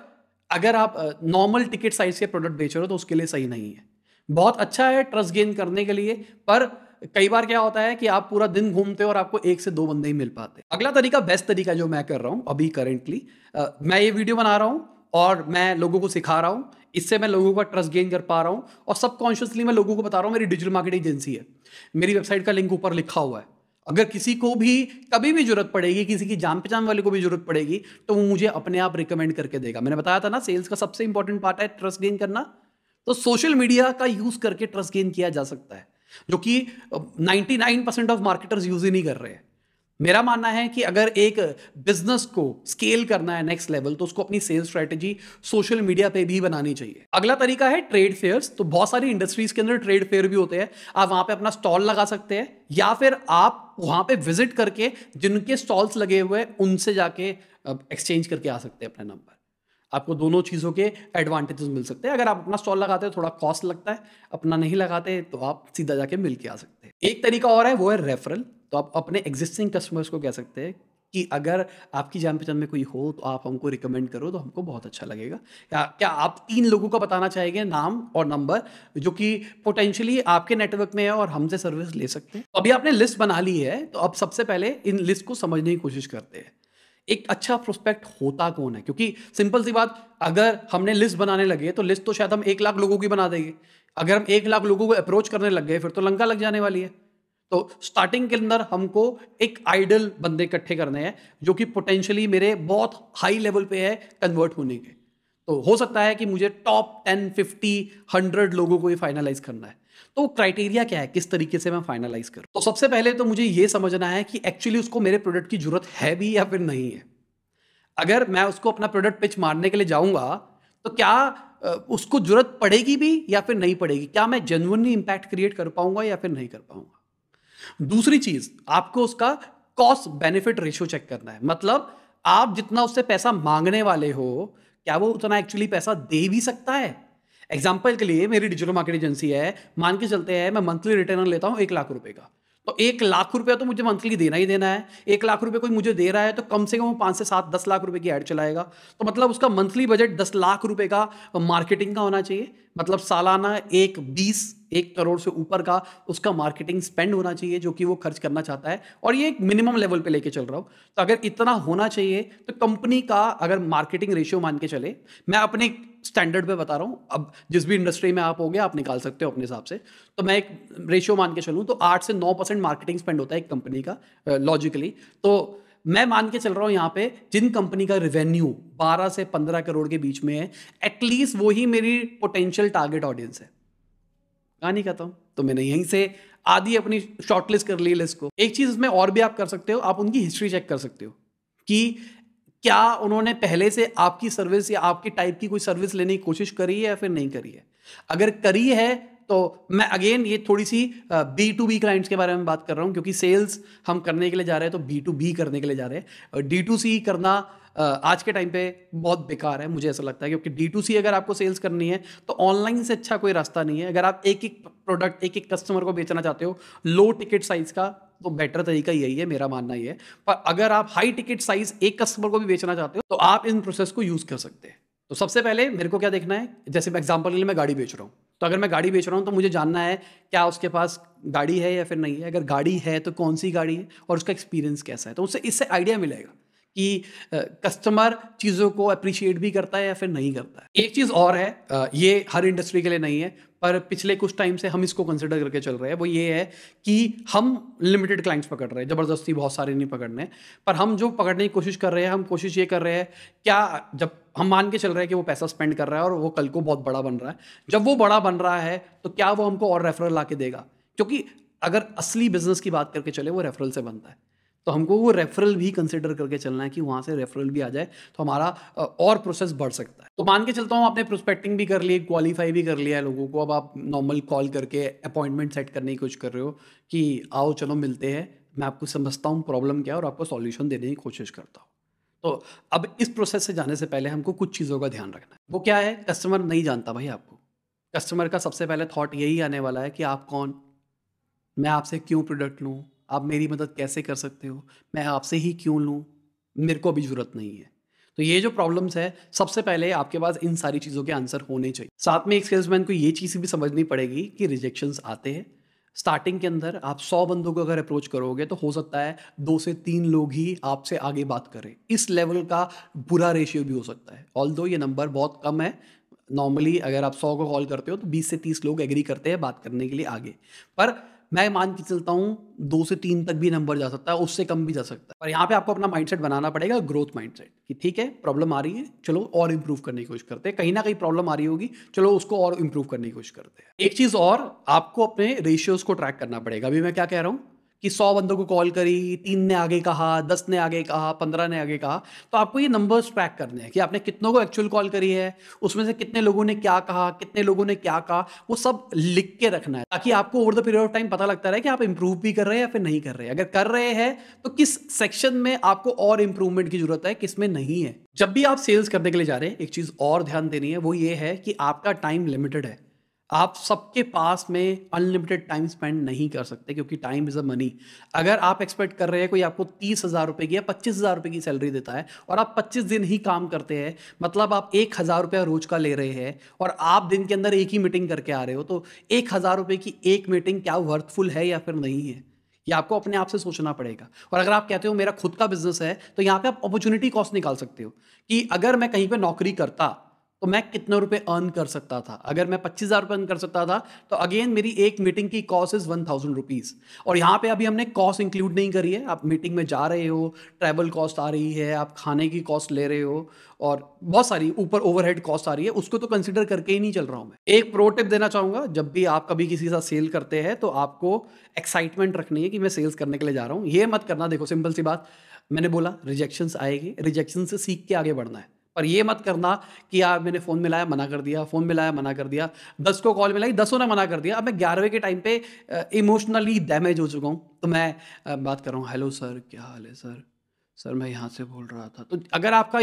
अगर आप नॉर्मल टिकट साइज के प्रोडक्ट बेच रहे हो तो उसके लिए सही नहीं है बहुत अच्छा है ट्रस्ट गेन करने के लिए पर कई बार क्या होता है कि आप पूरा दिन घूमते हो और आपको एक से दो बंदे ही मिल पाते अगला तरीका बेस्ट तरीका जो मैं कर रहा हूँ अभी करेंटली मैं ये वीडियो बना रहा हूँ और मैं लोगों को सिखा रहा हूँ इससे मैं लोगों का ट्रस्ट गेन कर पा रहा हूँ और सबकॉन्शियसली मैं लोगों को बता रहा हूँ मेरी डिजिटल मार्केटिंग एजेंसी है मेरी वेबसाइट का लिंक ऊपर लिखा हुआ है अगर किसी को भी कभी भी जरूरत पड़ेगी किसी की जान पहचान वाले को भी जरूरत पड़ेगी तो वो मुझे अपने आप रिकमेंड करके देगा मैंने बताया था ना सेल्स का सबसे इंपॉर्टेंट पार्ट है ट्रस्ट गेन करना तो सोशल मीडिया का यूज करके ट्रस्ट गेन किया जा सकता है जो कि 99 परसेंट ऑफ मार्केटर्स यूज ही नहीं कर रहे हैं मेरा मानना है कि अगर एक बिजनेस को स्केल करना है नेक्स्ट लेवल तो उसको अपनी सेल्स स्ट्रेटेजी सोशल मीडिया पे भी बनानी चाहिए अगला तरीका है ट्रेड फेयर्स तो बहुत सारी इंडस्ट्रीज के अंदर ट्रेड फेयर भी होते हैं आप वहां पे अपना स्टॉल लगा सकते हैं या फिर आप वहां पे विजिट करके जिनके स्टॉल्स लगे हुए हैं उनसे जाके एक्सचेंज करके आ सकते हैं अपना नंबर आपको दोनों चीज़ों के एडवांटेजेस मिल सकते हैं अगर आप अपना स्टॉल लगाते हो थोड़ा कॉस्ट लगता है अपना नहीं लगाते तो आप सीधा जाके मिल के आ सकते हैं एक तरीका और है वो है रेफरल तो आप अपने एग्जिस्टिंग कस्टमर्स को कह सकते हैं कि अगर आपकी जान पहचान में कोई हो तो आप हमको रिकमेंड करो तो हमको बहुत अच्छा लगेगा क्या क्या आप तीन लोगों का बताना चाहेंगे नाम और नंबर जो कि पोटेंशियली आपके नेटवर्क में है और हमसे सर्विस ले सकते हैं तो अभी आपने लिस्ट बना ली है तो अब सबसे पहले इन लिस्ट को समझने की कोशिश करते हैं एक अच्छा प्रोस्पेक्ट होता कौन है क्योंकि सिंपल सी बात अगर हमने लिस्ट बनाने लगे तो लिस्ट तो शायद हम एक लाख लोगों की बना देंगे अगर हम एक लाख लोगों को अप्रोच करने लग गए फिर तो लंका लग जाने वाली है तो स्टार्टिंग के अंदर हमको एक आइडल बंदे इकट्ठे करने हैं जो कि पोटेंशियली मेरे बहुत हाई लेवल पे है कन्वर्ट होने के तो हो सकता है कि मुझे टॉप टेन फिफ्टी हंड्रेड लोगों को ये फाइनलाइज करना है तो क्राइटेरिया क्या है किस तरीके से मैं फाइनलाइज करूँ तो सबसे पहले तो मुझे ये समझना है कि एक्चुअली उसको मेरे प्रोडक्ट की जरूरत है भी या फिर नहीं है अगर मैं उसको अपना प्रोडक्ट पिच मारने के लिए जाऊँगा तो क्या उसको जरूरत पड़ेगी भी या फिर नहीं पड़ेगी क्या मैं जेनुअनली इंपैक्ट क्रिएट कर पाऊंगा या फिर नहीं कर पाऊंगा दूसरी चीज़ आपको उसका कॉस्ट बेनिफिट रेशियो चेक करना है मतलब आप जितना उससे पैसा मांगने वाले हो क्या वो उतना एक्चुअली पैसा दे भी सकता है एग्जाम्पल के लिए मेरी डिजिटल मार्केट एजेंसी है मान के चलते हैं मैं मंथली रिटर्न लेता हूँ एक लाख रुपये का तो एक लाख रुपया तो मुझे मंथली देना ही देना है एक लाख रुपये कोई मुझे दे रहा है तो कम से कम वो पाँच से सात दस लाख रुपये की ऐड चलाएगा तो मतलब उसका मंथली बजट दस लाख रुपये का मार्केटिंग का होना चाहिए मतलब सालाना एक बीस एक करोड़ से ऊपर का उसका मार्केटिंग स्पेंड होना चाहिए जो कि वो खर्च करना चाहता है और ये एक मिनिमम लेवल पे लेके चल रहा हूँ तो अगर इतना होना चाहिए तो कंपनी का अगर मार्केटिंग रेशियो मान के चले मैं अपने स्टैंडर्ड पे बता रहा हूँ अब जिस भी इंडस्ट्री में आप हो गए आप निकाल सकते हो अपने हिसाब से तो मैं एक रेशियो मान के चलूँ तो आठ से नौ परसेंट मार्केटिंग स्पेंड होता है एक कंपनी का लॉजिकली तो मैं मान के चल रहा हूँ यहाँ पे जिन कंपनी का रिवेन्यू 12 से 15 करोड़ के बीच में है एटलीस्ट वही मेरी पोटेंशियल टारगेट ऑडियंस है कहा नहीं कहता हूँ तो मैंने यहीं से आधी अपनी शॉर्टलिस्ट कर ली लिस्ट को एक चीज़ इसमें और भी आप कर सकते हो आप उनकी हिस्ट्री चेक कर सकते हो कि क्या उन्होंने पहले से आपकी सर्विस या आपकी टाइप की कोई सर्विस लेने की कोशिश करी है या फिर नहीं करी है अगर करी है तो मैं अगेन ये थोड़ी सी बी टू बी क्लाइंट्स के बारे में बात कर रहा हूँ क्योंकि सेल्स हम करने के लिए जा रहे हैं तो बी टू बी करने के लिए जा रहे हैं डी टू सी करना आज के टाइम पे बहुत बेकार है मुझे ऐसा लगता है क्योंकि डी टू सी अगर आपको सेल्स करनी है तो ऑनलाइन से अच्छा कोई रास्ता नहीं है अगर आप एक एक प्रोडक्ट एक एक कस्टमर को बेचना चाहते हो लो टिकट साइज का तो बेटर तरीका यही है मेरा मानना ये है पर अगर आप हाई टिकट साइज एक कस्टमर को भी बेचना चाहते हो तो आप इन प्रोसेस को यूज़ कर सकते हैं तो सबसे पहले मेरे को क्या देखना है जैसे मैं एग्जाम्पल के लिए मैं गाड़ी बेच रहा हूँ तो अगर मैं गाड़ी बेच रहा हूँ तो मुझे जानना है क्या उसके पास गाड़ी है या फिर नहीं है अगर गाड़ी है तो कौन सी गाड़ी है और उसका एक्सपीरियंस कैसा है तो उससे इससे आइडिया मिलेगा कि कस्टमर चीज़ों को अप्रिशिएट भी करता है या फिर नहीं करता है एक चीज़ और है ये हर इंडस्ट्री के लिए नहीं है पर पिछले कुछ टाइम से हम इसको कंसिडर करके चल रहे हैं वो ये है कि हम लिमिटेड क्लाइंट्स पकड़ रहे हैं ज़बरदस्ती बहुत सारे नहीं पकड़ने पर हम जो पकड़ने की कोशिश कर रहे हैं हम कोशिश ये कर रहे हैं क्या जब हम मान के चल रहे हैं कि वो पैसा स्पेंड कर रहा है और वो कल को बहुत बड़ा बन रहा है जब वो बड़ा बन रहा है तो क्या वो हमको और रेफरल ला के देगा क्योंकि अगर असली बिजनेस की बात करके चले वो रेफरल से बनता है तो हमको वो रेफरल भी कंसिडर करके चलना है कि वहाँ से रेफरल भी आ जाए तो हमारा और प्रोसेस बढ़ सकता है तो मान के चलता हूँ आपने प्रोस्पेक्टिंग भी कर ली क्वालिफाई भी कर लिया है लोगों को अब आप नॉर्मल कॉल करके अपॉइंटमेंट सेट करने की कोशिश कर रहे हो कि आओ चलो मिलते हैं मैं आपको समझता हूँ प्रॉब्लम क्या है और आपको सॉल्यूशन देने की कोशिश करता हूँ तो अब इस प्रोसेस से जाने से पहले हमको कुछ चीज़ों का ध्यान रखना है वो क्या है कस्टमर नहीं जानता भाई आपको कस्टमर का सबसे पहले थॉट यही आने वाला है कि आप कौन मैं आपसे क्यों प्रोडक्ट लूँ आप मेरी मदद कैसे कर सकते हो मैं आपसे ही क्यों लूँ मेरे को अभी ज़रूरत नहीं है तो ये जो प्रॉब्लम्स है सबसे पहले आपके पास इन सारी चीज़ों के आंसर होने चाहिए साथ में एक सेल्समैन को ये चीज़ भी समझनी पड़ेगी कि रिजेक्शंस आते हैं स्टार्टिंग के अंदर आप सौ बंदों को अगर अप्रोच करोगे तो हो सकता है दो से तीन लोग ही आपसे आगे बात करें इस लेवल का बुरा रेशियो भी हो सकता है ऑल ये नंबर बहुत कम है नॉर्मली अगर आप सौ को कॉल करते हो तो बीस से तीस लोग एग्री करते हैं बात करने के लिए आगे पर मैं मान के चलता हूँ दो से तीन तक भी नंबर जा सकता है उससे कम भी जा सकता है पर यहाँ पे आपको अपना माइंडसेट बनाना पड़ेगा ग्रोथ माइंडसेट कि ठीक है प्रॉब्लम आ रही है चलो और इम्प्रूव करने की कोशिश करते हैं कहीं ना कहीं प्रॉब्लम आ रही होगी चलो उसको और इम्प्रूव करने की कोशिश करते हैं एक चीज़ और आपको अपने रेशियोज को ट्रैक करना पड़ेगा अभी मैं क्या कह रहा हूँ कि सौ बंदों को कॉल करी तीन ने आगे कहा दस ने आगे कहा पंद्रह ने आगे कहा तो आपको ये नंबर्स ट्रैक करने हैं कि आपने कितनों को एक्चुअल कॉल करी है उसमें से कितने लोगों ने क्या कहा कितने लोगों ने क्या कहा वो सब लिख के रखना है ताकि आपको over the period of time पता लगता रहे कि आप इंप्रूव भी कर रहे हैं या फिर नहीं कर रहे हैं अगर कर रहे हैं तो किस सेक्शन में आपको और इंप्रूवमेंट की जरूरत है किस में नहीं है जब भी आप सेल्स करने के लिए जा रहे हैं एक चीज़ और ध्यान देनी है वो ये है कि आपका टाइम लिमिटेड है आप सबके पास में अनलिमिटेड टाइम स्पेंड नहीं कर सकते क्योंकि टाइम इज़ अ मनी अगर आप एक्सपेक्ट कर रहे हैं कोई आपको तीस हज़ार रुपये की या पच्चीस हज़ार रुपये की सैलरी देता है और आप पच्चीस दिन ही काम करते हैं मतलब आप एक हज़ार रुपया रोज का ले रहे हैं और आप दिन के अंदर एक ही मीटिंग करके आ रहे हो तो एक हज़ार रुपये की एक मीटिंग क्या वर्थफुल है या फिर नहीं है ये आपको अपने आप से सोचना पड़ेगा और अगर आप कहते हो मेरा खुद का बिजनेस है तो यहाँ पे आप अपॉर्चुनिटी कॉस्ट निकाल सकते हो कि अगर मैं कहीं पे नौकरी करता तो मैं कितने रुपए अर्न कर सकता था अगर मैं पच्चीस हज़ार रुपये अर्न कर सकता था तो अगेन मेरी एक मीटिंग की cost is one thousand rupees और यहाँ पे अभी हमने कॉस्ट इंक्लूड नहीं करी है आप मीटिंग में जा रहे हो ट्रैवल कॉस्ट आ रही है आप खाने की कॉस्ट ले रहे हो और बहुत सारी ऊपर ओवरहेड कॉस्ट आ रही है उसको तो कंसिडर करके ही नहीं चल रहा हूँ मैं एक प्रो टिप देना चाहूंगा जब भी आप कभी किसी साथ सेल करते हैं तो आपको एक्साइटमेंट रखनी है कि मैं सेल्स करने के लिए जा रहा हूँ ये मत करना देखो सिंपल सी बात मैंने बोला रिजेक्शन आएगी रिजेक्शन से सीख के आगे बढ़ना है पर ये मत करना कि यार मैंने फ़ोन मिलाया मना कर दिया फ़ोन मिलाया मना कर दिया दस को कॉल मिलाई दसों ने मना कर दिया अब मैं ग्यारहवें के टाइम पे इमोशनली डैमेज हो चुका हूँ तो मैं बात कर रहा हूँ हेलो सर क्या हाल है सर सर मैं यहाँ से बोल रहा था तो अगर आपका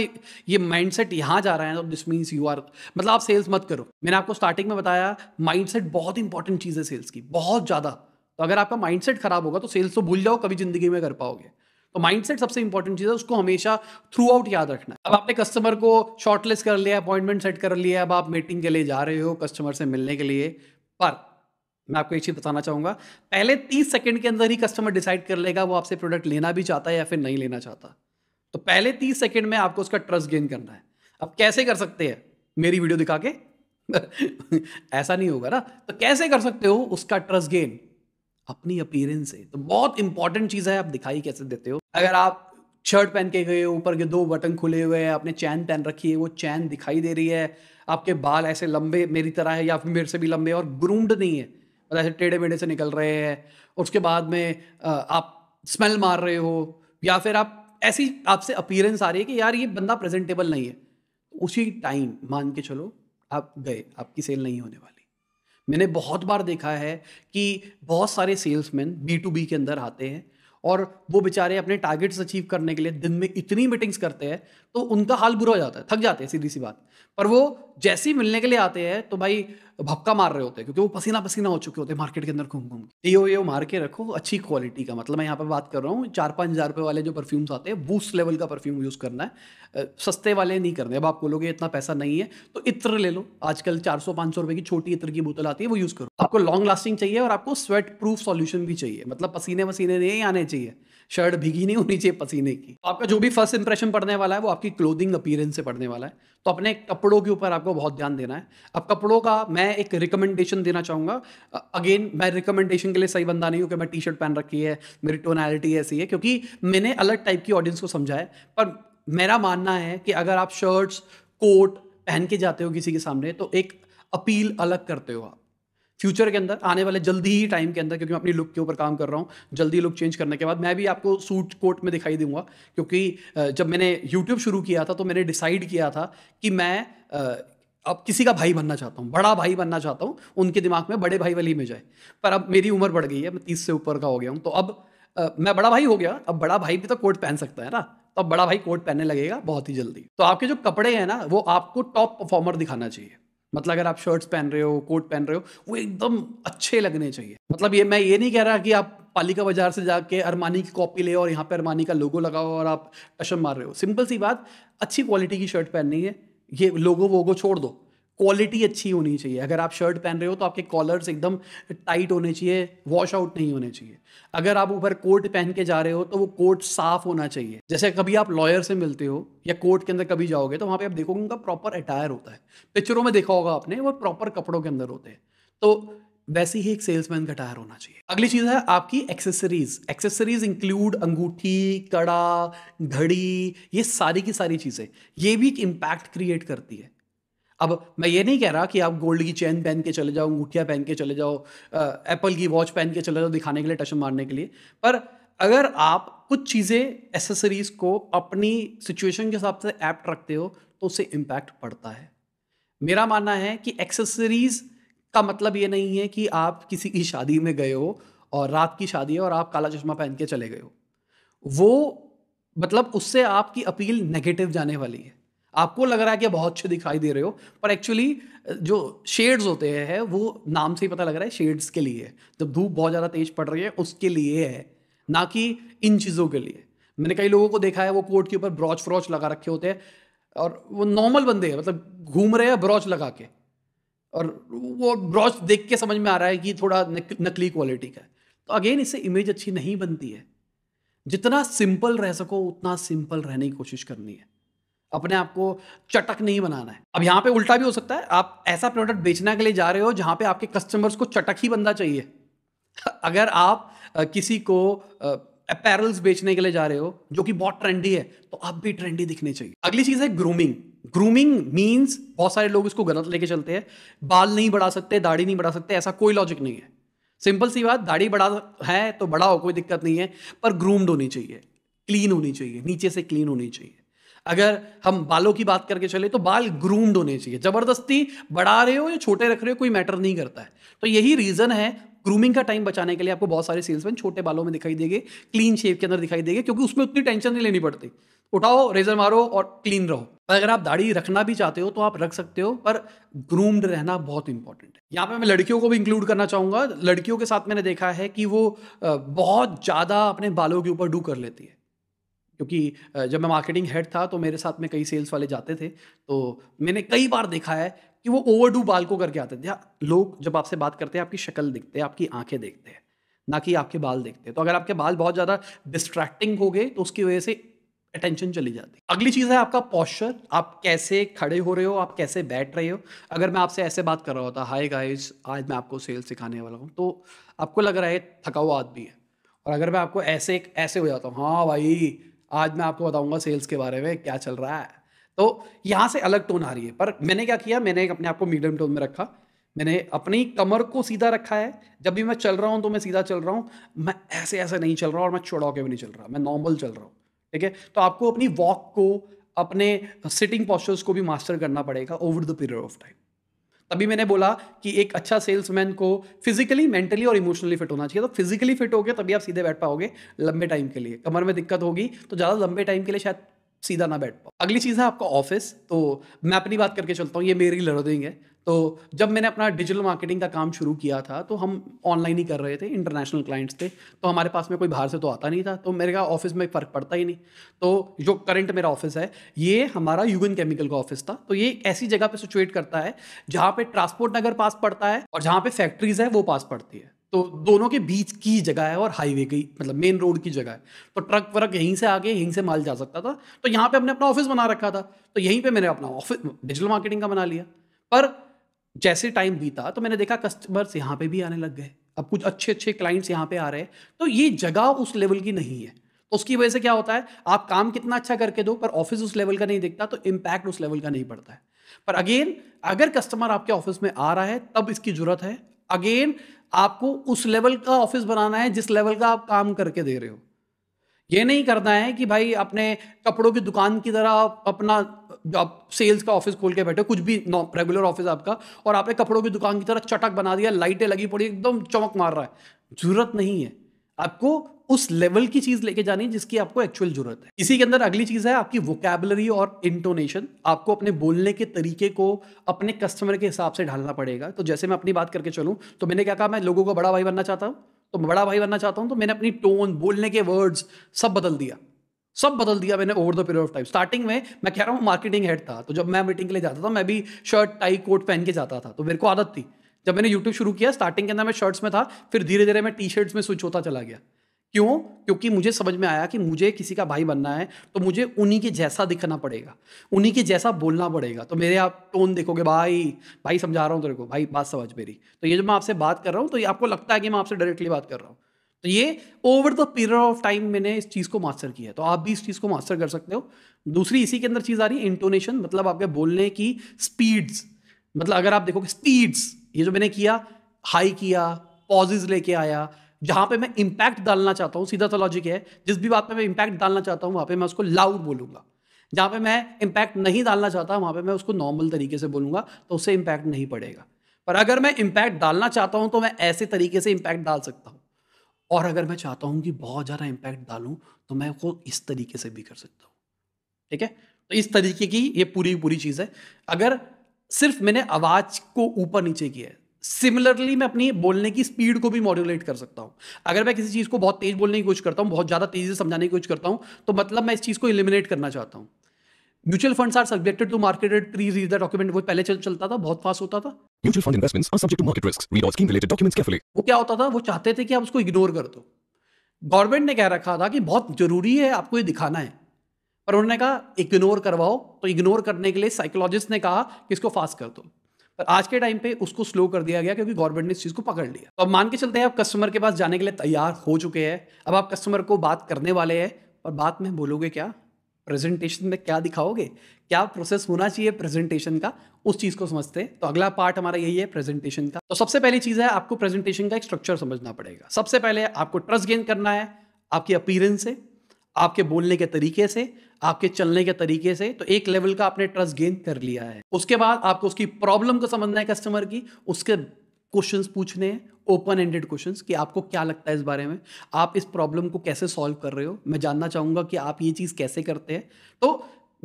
ये माइंड सेट यहाँ जा रहा है तो दिस मीन्स यू आर मतलब आप सेल्स मत करो मैंने आपको स्टार्टिंग में बताया माइंड सेट बहुत इंपॉर्टेंट चीज़ है सेल्स की बहुत ज़्यादा तो अगर आपका माइंड सेट खराब होगा तो सेल्स तो भूल जाओ कभी ज़िंदगी में कर पाओगे तो माइंडसेट सबसे इंपॉर्टेंट चीज़ है उसको हमेशा थ्रू आउट याद रखना है अब आपने कस्टमर को शॉर्टलिस्ट कर लिया अपॉइंटमेंट सेट कर लिया अब आप मीटिंग के लिए जा रहे हो कस्टमर से मिलने के लिए पर मैं आपको एक चीज़ बताना चाहूंगा पहले तीस सेकंड के अंदर ही कस्टमर डिसाइड कर लेगा वो आपसे प्रोडक्ट लेना भी चाहता है या फिर नहीं लेना चाहता तो पहले तीस सेकंड में आपको उसका ट्रस्ट गेन करना है अब कैसे कर सकते हैं मेरी वीडियो दिखा के ऐसा नहीं होगा ना तो कैसे कर सकते हो उसका ट्रस्ट गेन अपनी अपीयरेंस से तो बहुत इंपॉर्टेंट चीज़ है आप दिखाई कैसे देते हो अगर आप शर्ट पहन के गए ऊपर के दो बटन खुले हुए हैं आपने चैन पहन रखी है वो चैन दिखाई दे रही है आपके बाल ऐसे लंबे मेरी तरह है या फिर मेरे से भी लंबे और ग्रूम्ड नहीं है मतलब ऐसे टेढ़े मेढ़े से निकल रहे हैं उसके बाद में आप स्मेल मार रहे हो या फिर आप ऐसी आपसे अपीयरेंस आ रही है कि यार ये बंदा प्रेजेंटेबल नहीं है उसी टाइम मान के चलो आप गए आपकी सेल नहीं होने वाली मैंने बहुत बार देखा है कि बहुत सारे सेल्समैन बी टू बी के अंदर आते हैं और वो बेचारे अपने टारगेट्स अचीव करने के लिए दिन में इतनी मीटिंग्स करते हैं तो उनका हाल बुरा हो जाता है थक जाते हैं सीधी सी बात पर वो जैसे ही मिलने के लिए आते हैं तो भाई भपका मार रहे होते हैं क्योंकि वो पसीना पसीना हो चुके होते हैं मार्केट के अंदर घूम घूम ये ये मार के रखो अच्छी क्वालिटी का मतलब मैं यहाँ पर बात कर रहा हूँ चार पाँच हज़ार रुपये वाले जो परफ्यूम्स आते हैं बूस्ट लेवल का परफ्यूम यूज़ करना है सस्ते वाले नहीं करने अब आप बोलोगे इतना पैसा नहीं है तो इत्र ले लो आजकल चार सौ पाँच सौ रुपये की छोटी इत्र की बोतल आती है वो यूज़ करो आपको लॉन्ग लास्टिंग चाहिए और आपको स्वेट प्रूफ सॉल्यूशन भी चाहिए मतलब पसीने वसीने नहीं आने चाहिए शर्ट भीगी नहीं होनी चाहिए पसीने की तो आपका जो भी फर्स्ट इंप्रेशन पड़ने वाला है वो आपकी क्लोथिंग अपीयरेंस से पड़ने वाला है तो अपने कपड़ों के ऊपर आपको बहुत ध्यान देना है अब कपड़ों का मैं एक रिकमेंडेशन देना चाहूँगा अगेन मैं रिकमेंडेशन के लिए सही बंदा नहीं हूँ कि मैं टी शर्ट पहन रखी है मेरी टोनैलिटी ऐसी है क्योंकि मैंने अलग टाइप की ऑडियंस को समझा है पर मेरा मानना है कि अगर आप शर्ट्स कोट पहन के जाते हो किसी के सामने तो एक अपील अलग करते हो आप फ्यूचर के अंदर आने वाले जल्दी ही टाइम के अंदर क्योंकि मैं अपनी लुक के ऊपर काम कर रहा हूँ जल्दी लुक चेंज करने के बाद मैं भी आपको सूट कोट में दिखाई दूंगा क्योंकि जब मैंने यूट्यूब शुरू किया था तो मैंने डिसाइड किया था कि मैं अब किसी का भाई बनना चाहता हूँ बड़ा भाई बनना चाहता हूँ उनके दिमाग में बड़े भाई वाली में जाए पर अब मेरी उम्र बढ़ गई है मैं तीस से ऊपर का हो गया हूँ तो अब Uh, मैं बड़ा भाई हो गया अब बड़ा भाई भी तो कोट पहन सकता है ना तो अब बड़ा भाई कोट पहनने लगेगा बहुत ही जल्दी तो आपके जो कपड़े हैं ना वो आपको टॉप परफॉर्मर दिखाना चाहिए मतलब अगर आप शर्ट्स पहन रहे हो कोट पहन रहे हो वो एकदम अच्छे लगने चाहिए मतलब ये मैं ये नहीं कह रहा कि आप पालिका बाजार से जाके अरमानी की कॉपी ले और यहाँ पे अरमानी का लोगो लगाओ और आप कशम मार रहे हो सिंपल सी बात अच्छी क्वालिटी की शर्ट पहननी है ये लोगो वोगो छोड़ दो क्वालिटी अच्छी होनी चाहिए अगर आप शर्ट पहन रहे हो तो आपके कॉलर्स एकदम टाइट होने चाहिए वॉश आउट नहीं होने चाहिए अगर आप ऊपर कोट पहन के जा रहे हो तो वो कोट साफ होना चाहिए जैसे कभी आप लॉयर से मिलते हो या कोर्ट के अंदर कभी जाओगे तो वहाँ पे आप देखोगे उनका प्रॉपर अटायर होता है पिक्चरों में देखा होगा आपने वो प्रॉपर कपड़ों के अंदर होते हैं तो वैसे ही एक सेल्समैन का टायर होना चाहिए अगली चीज है आपकी एक्सेसरीज एक्सेसरीज इंक्लूड अंगूठी कड़ा घड़ी ये सारी की सारी चीजें ये भी एक इम्पैक्ट क्रिएट करती है अब मैं ये नहीं कह रहा कि आप गोल्ड की चेन पहन के चले जाओ अंगूठिया पहन के चले जाओ एप्पल की वॉच पहन के चले जाओ दिखाने के लिए टशन मारने के लिए पर अगर आप कुछ चीज़ें एसेसरीज को अपनी सिचुएशन के हिसाब से ऐप्ट रखते हो तो उससे इम्पैक्ट पड़ता है मेरा मानना है कि एक्सेसरीज का मतलब ये नहीं है कि आप किसी की शादी में गए हो और रात की शादी है और आप काला चश्मा पहन के चले गए हो वो मतलब उससे आपकी अपील नेगेटिव जाने वाली है आपको लग रहा है कि बहुत अच्छे दिखाई दे रहे हो पर एक्चुअली जो शेड्स होते हैं वो नाम से ही पता लग रहा है शेड्स के लिए जब धूप बहुत ज़्यादा तेज पड़ रही है उसके लिए है ना कि इन चीज़ों के लिए मैंने कई लोगों को देखा है वो कोट के ऊपर ब्रॉच फ्रॉच लगा रखे होते हैं और वो नॉर्मल बंदे हैं मतलब घूम रहे हैं ब्रॉच लगा के और वो ब्रॉच देख के समझ में आ रहा है कि थोड़ा नक, नकली क्वालिटी का तो अगेन इससे इमेज अच्छी नहीं बनती है जितना सिंपल रह सको उतना सिंपल रहने की कोशिश करनी है अपने आप को चटक नहीं बनाना है अब यहाँ पे उल्टा भी हो सकता है आप ऐसा प्रोडक्ट बेचने के लिए जा रहे हो जहाँ पे आपके कस्टमर्स को चटक ही बनना चाहिए अगर आप किसी को अपैरल्स बेचने के लिए जा रहे हो जो कि बहुत ट्रेंडी है तो आप भी ट्रेंडी दिखने चाहिए अगली चीज़ है ग्रूमिंग ग्रूमिंग मीन्स बहुत सारे लोग इसको गलत लेके चलते हैं बाल नहीं बढ़ा सकते दाढ़ी नहीं बढ़ा सकते ऐसा कोई लॉजिक नहीं है सिंपल सी बात दाढ़ी बढ़ा है तो बढ़ाओ कोई दिक्कत नहीं है पर ग्रूम्ड होनी चाहिए क्लीन होनी चाहिए नीचे से क्लीन होनी चाहिए अगर हम बालों की बात करके चले तो बाल ग्रूम्ड होने चाहिए ज़बरदस्ती बढ़ा रहे हो या छोटे रख रहे हो कोई मैटर नहीं करता है तो यही रीज़न है ग्रूमिंग का टाइम बचाने के लिए आपको बहुत सारे सेल्समैन छोटे बालों में दिखाई देंगे क्लीन शेप के अंदर दिखाई देंगे क्योंकि उसमें उतनी टेंशन नहीं लेनी पड़ती उठाओ रेजर मारो और क्लीन रहो अगर आप दाढ़ी रखना भी चाहते हो तो आप रख सकते हो पर ग्रूम्ड रहना बहुत इंपॉर्टेंट है यहाँ पे मैं लड़कियों को भी इंक्लूड करना चाहूँगा लड़कियों के साथ मैंने देखा है कि वो बहुत ज़्यादा अपने बालों के ऊपर डू कर लेती है क्योंकि जब मैं मार्केटिंग हेड था तो मेरे साथ में कई सेल्स वाले जाते थे तो मैंने कई बार देखा है कि वो ओवर डू बाल को करके आते थे हाँ, लोग जब आपसे बात करते हैं आपकी शक्ल देखते हैं आपकी आंखें देखते हैं ना कि आपके बाल देखते हैं तो अगर आपके बाल बहुत ज़्यादा डिस्ट्रैक्टिंग हो गए तो उसकी वजह से अटेंशन चली जाती है अगली चीज़ है आपका पॉस्चर आप कैसे खड़े हो रहे हो आप कैसे बैठ रहे हो अगर मैं आपसे ऐसे बात कर रहा होता हाय गाइस आज मैं आपको सेल सिखाने वाला हूँ तो आपको लग रहा है थका हुआ आदमी है और अगर मैं आपको ऐसे ऐसे हो जाता हूँ हाँ भाई आज मैं आपको बताऊंगा सेल्स के बारे में क्या चल रहा है तो यहाँ से अलग टोन आ रही है पर मैंने क्या किया मैंने अपने आप को मीडियम टोन में रखा मैंने अपनी कमर को सीधा रखा है जब भी मैं चल रहा हूँ तो मैं सीधा चल रहा हूँ मैं ऐसे ऐसे नहीं चल रहा हूँ और मैं छोड़ा के भी नहीं चल रहा मैं नॉर्मल चल रहा हूँ ठीक है तो आपको अपनी वॉक को अपने सिटिंग पॉस्चर्स को भी मास्टर करना पड़ेगा over the period of time तभी मैंने बोला कि एक अच्छा सेल्समैन को फिजिकली मेंटली और इमोशनली फिट होना चाहिए तो फिजिकली फिट हो गया तभी आप सीधे बैठ पाओगे लंबे टाइम के लिए कमर में दिक्कत होगी तो ज़्यादा लंबे टाइम के लिए शायद सीधा ना बैठ पाओ अगली चीज़ है आपका ऑफिस तो मैं अपनी बात करके चलता हूँ ये मेरी लर्निंग है तो जब मैंने अपना डिजिटल मार्केटिंग का काम शुरू किया था तो हम ऑनलाइन ही कर रहे थे इंटरनेशनल क्लाइंट्स थे तो हमारे पास में कोई बाहर से तो आता नहीं था तो मेरे का ऑफिस में फ़र्क पड़ता ही नहीं तो जो करंट मेरा ऑफिस है ये हमारा यूगन केमिकल का ऑफिस था तो ये ऐसी जगह पर सिचुएट करता है जहाँ पर ट्रांसपोर्ट नगर पास पड़ता है और जहाँ पर फैक्ट्रीज है वो पास पड़ती है तो दोनों के बीच की जगह है और हाईवे की मतलब मेन रोड की जगह है तो ट्रक वर्क यहीं से आगे यहीं से माल जा सकता था तो यहाँ पे हमने अपना ऑफिस बना रखा था तो यहीं पे मैंने अपना ऑफिस डिजिटल मार्केटिंग का बना लिया पर जैसे टाइम बीता तो मैंने देखा कस्टमर्स यहाँ पे भी आने लग गए अब कुछ अच्छे अच्छे क्लाइंट्स यहाँ पे आ रहे हैं तो ये जगह उस लेवल की नहीं है तो उसकी वजह से क्या होता है आप काम कितना अच्छा करके दो पर ऑफिस उस लेवल का नहीं दिखता तो इम्पैक्ट उस लेवल का नहीं पड़ता है पर अगेन अगर कस्टमर आपके ऑफिस में आ रहा है तब इसकी जरूरत है अगेन आपको उस लेवल का ऑफिस बनाना है जिस लेवल का आप काम करके दे रहे हो ये नहीं करना है कि भाई अपने कपड़ों की दुकान की तरह अपना जो आप सेल्स का ऑफिस खोल के बैठे कुछ भी रेगुलर ऑफिस आपका और आपने कपड़ों की दुकान की तरह चटक बना दिया लाइटें लगी पड़ी एकदम चमक मार रहा है जरूरत नहीं है आपको उस लेवल की चीज लेके जानी जिसकी आपको एक्चुअल जरूरत है इसी के अंदर अगली चीज है आपकी वोकेबलरी और इंटोनेशन आपको अपने बोलने के तरीके को अपने कस्टमर के हिसाब से ढालना पड़ेगा तो जैसे मैं अपनी बात करके चलूँ तो मैंने क्या कहा मैं लोगों को बड़ा भाई बनना चाहता हूँ तो बड़ा भाई बनना चाहता हूँ तो मैंने अपनी टोन बोलने के वर्ड्स सब बदल दिया सब बदल दिया मैंने over the period of time starting में मैं कह रहा हूँ मार्केटिंग हेड था तो जब मैं मीटिंग के लिए जाता था मैं भी शर्ट टाई कोट पहन के जाता था तो मेरे को आदत थी जब मैंने यूट्यूब शुरू किया स्टार्टिंग के अंदर मैं शर्ट्स में था फिर धीरे धीरे मैं टी शर्ट्स में स्विच होता चला गया क्यों क्योंकि मुझे समझ में आया कि मुझे किसी का भाई बनना है तो मुझे उन्हीं के जैसा दिखना पड़ेगा उन्हीं के जैसा बोलना पड़ेगा तो मेरे आप टोन देखोगे भाई भाई समझा रहा हूँ तेरे को भाई बात समझ मेरी तो ये जब मैं आपसे बात कर रहा हूँ तो ये आपको लगता है कि मैं आपसे डायरेक्टली बात कर रहा हूँ तो ये over the period of time मैंने इस चीज़ को मास्टर किया है तो आप भी इस चीज़ को मास्टर कर सकते हो दूसरी इसी के अंदर चीज़ आ रही है इंटोनेशन मतलब आपके बोलने की स्पीड्स मतलब अगर आप देखोगे स्पीड्स ये जो मैंने किया हाई किया पॉजेज लेके आया जहाँ पे मैं इम्पैक्ट डालना चाहता हूँ सीधा सा लॉजिक है जिस भी बात पे मैं इम्पैक्ट डालना चाहता हूँ वहाँ पे मैं उसको लाउड बोलूँगा जहाँ पे मैं इम्पैक्ट नहीं डालना चाहता वहाँ पे मैं उसको नॉर्मल तरीके से बोलूंगा तो उससे इम्पैक्ट नहीं पड़ेगा पर अगर मैं इंपैक्ट डालना चाहता हूँ तो मैं ऐसे तरीके से इम्पैक्ट डाल सकता हूँ और अगर मैं चाहता हूँ कि बहुत ज़्यादा इम्पैक्ट डालू तो मैं उसको इस तरीके से भी कर सकता हूँ ठीक है तो इस तरीके की ये पूरी पूरी चीज़ है अगर सिर्फ मैंने आवाज़ को ऊपर नीचे किया है सिमिलरली मैं अपनी बोलने की स्पीड को भी मॉड्यूलेट कर सकता हूँ अगर मैं किसी चीज़ को बहुत तेज बोलने की कोशिश करता हूँ बहुत ज़्यादा तेज़ी से समझाने की कोशिश करता हूँ तो मतलब मैं इस चीज़ को इलिमिनेट करना चाहता हूँ mutual funds are subjected to marketed pre reads the document वो पहले चल चलता था बहुत फास्ट होता था mutual fund investments are subject to market risk read all scheme related documents carefully वो क्या होता था वो चाहते थे कि आप उसको इग्नोर कर दो गवर्नमेंट ने कह रखा था कि बहुत जरूरी है आपको ये दिखाना है पर उन्होंने कहा इग्नोर करवाओ तो इग्नोर करने के लिए साइकोलॉजिस्ट ने कहा कि इसको फास्ट कर दो पर आज के टाइम पे उसको स्लो कर दिया गया क्योंकि गवर्नमेंट ने इस चीज़ को पकड़ लिया तो अब मान के चलते हैं आप कस्टमर के पास जाने के लिए तैयार हो चुके हैं अब आप कस्टमर को बात करने वाले हैं और बात में बोलोगे क्या प्रेजेंटेशन में क्या दिखाओगे क्या प्रोसेस होना चाहिए प्रेजेंटेशन का उस चीज़ को समझते हैं तो अगला पार्ट हमारा यही है प्रेजेंटेशन का तो सबसे पहली चीज़ है आपको प्रेजेंटेशन का एक स्ट्रक्चर समझना पड़ेगा सबसे पहले आपको ट्रस्ट गेन करना है आपकी अपीयरेंस से आपके बोलने के तरीके से आपके चलने के तरीके से तो एक लेवल का आपने ट्रस्ट गेन कर लिया है उसके बाद आपको उसकी प्रॉब्लम को समझना है कस्टमर की उसके क्वेश्चन पूछने हैं ओपन एंडेड क्वेश्चन कि आपको क्या लगता है इस बारे में आप इस प्रॉब्लम को कैसे सॉल्व कर रहे हो मैं जानना चाहूँगा कि आप ये चीज़ कैसे करते हैं तो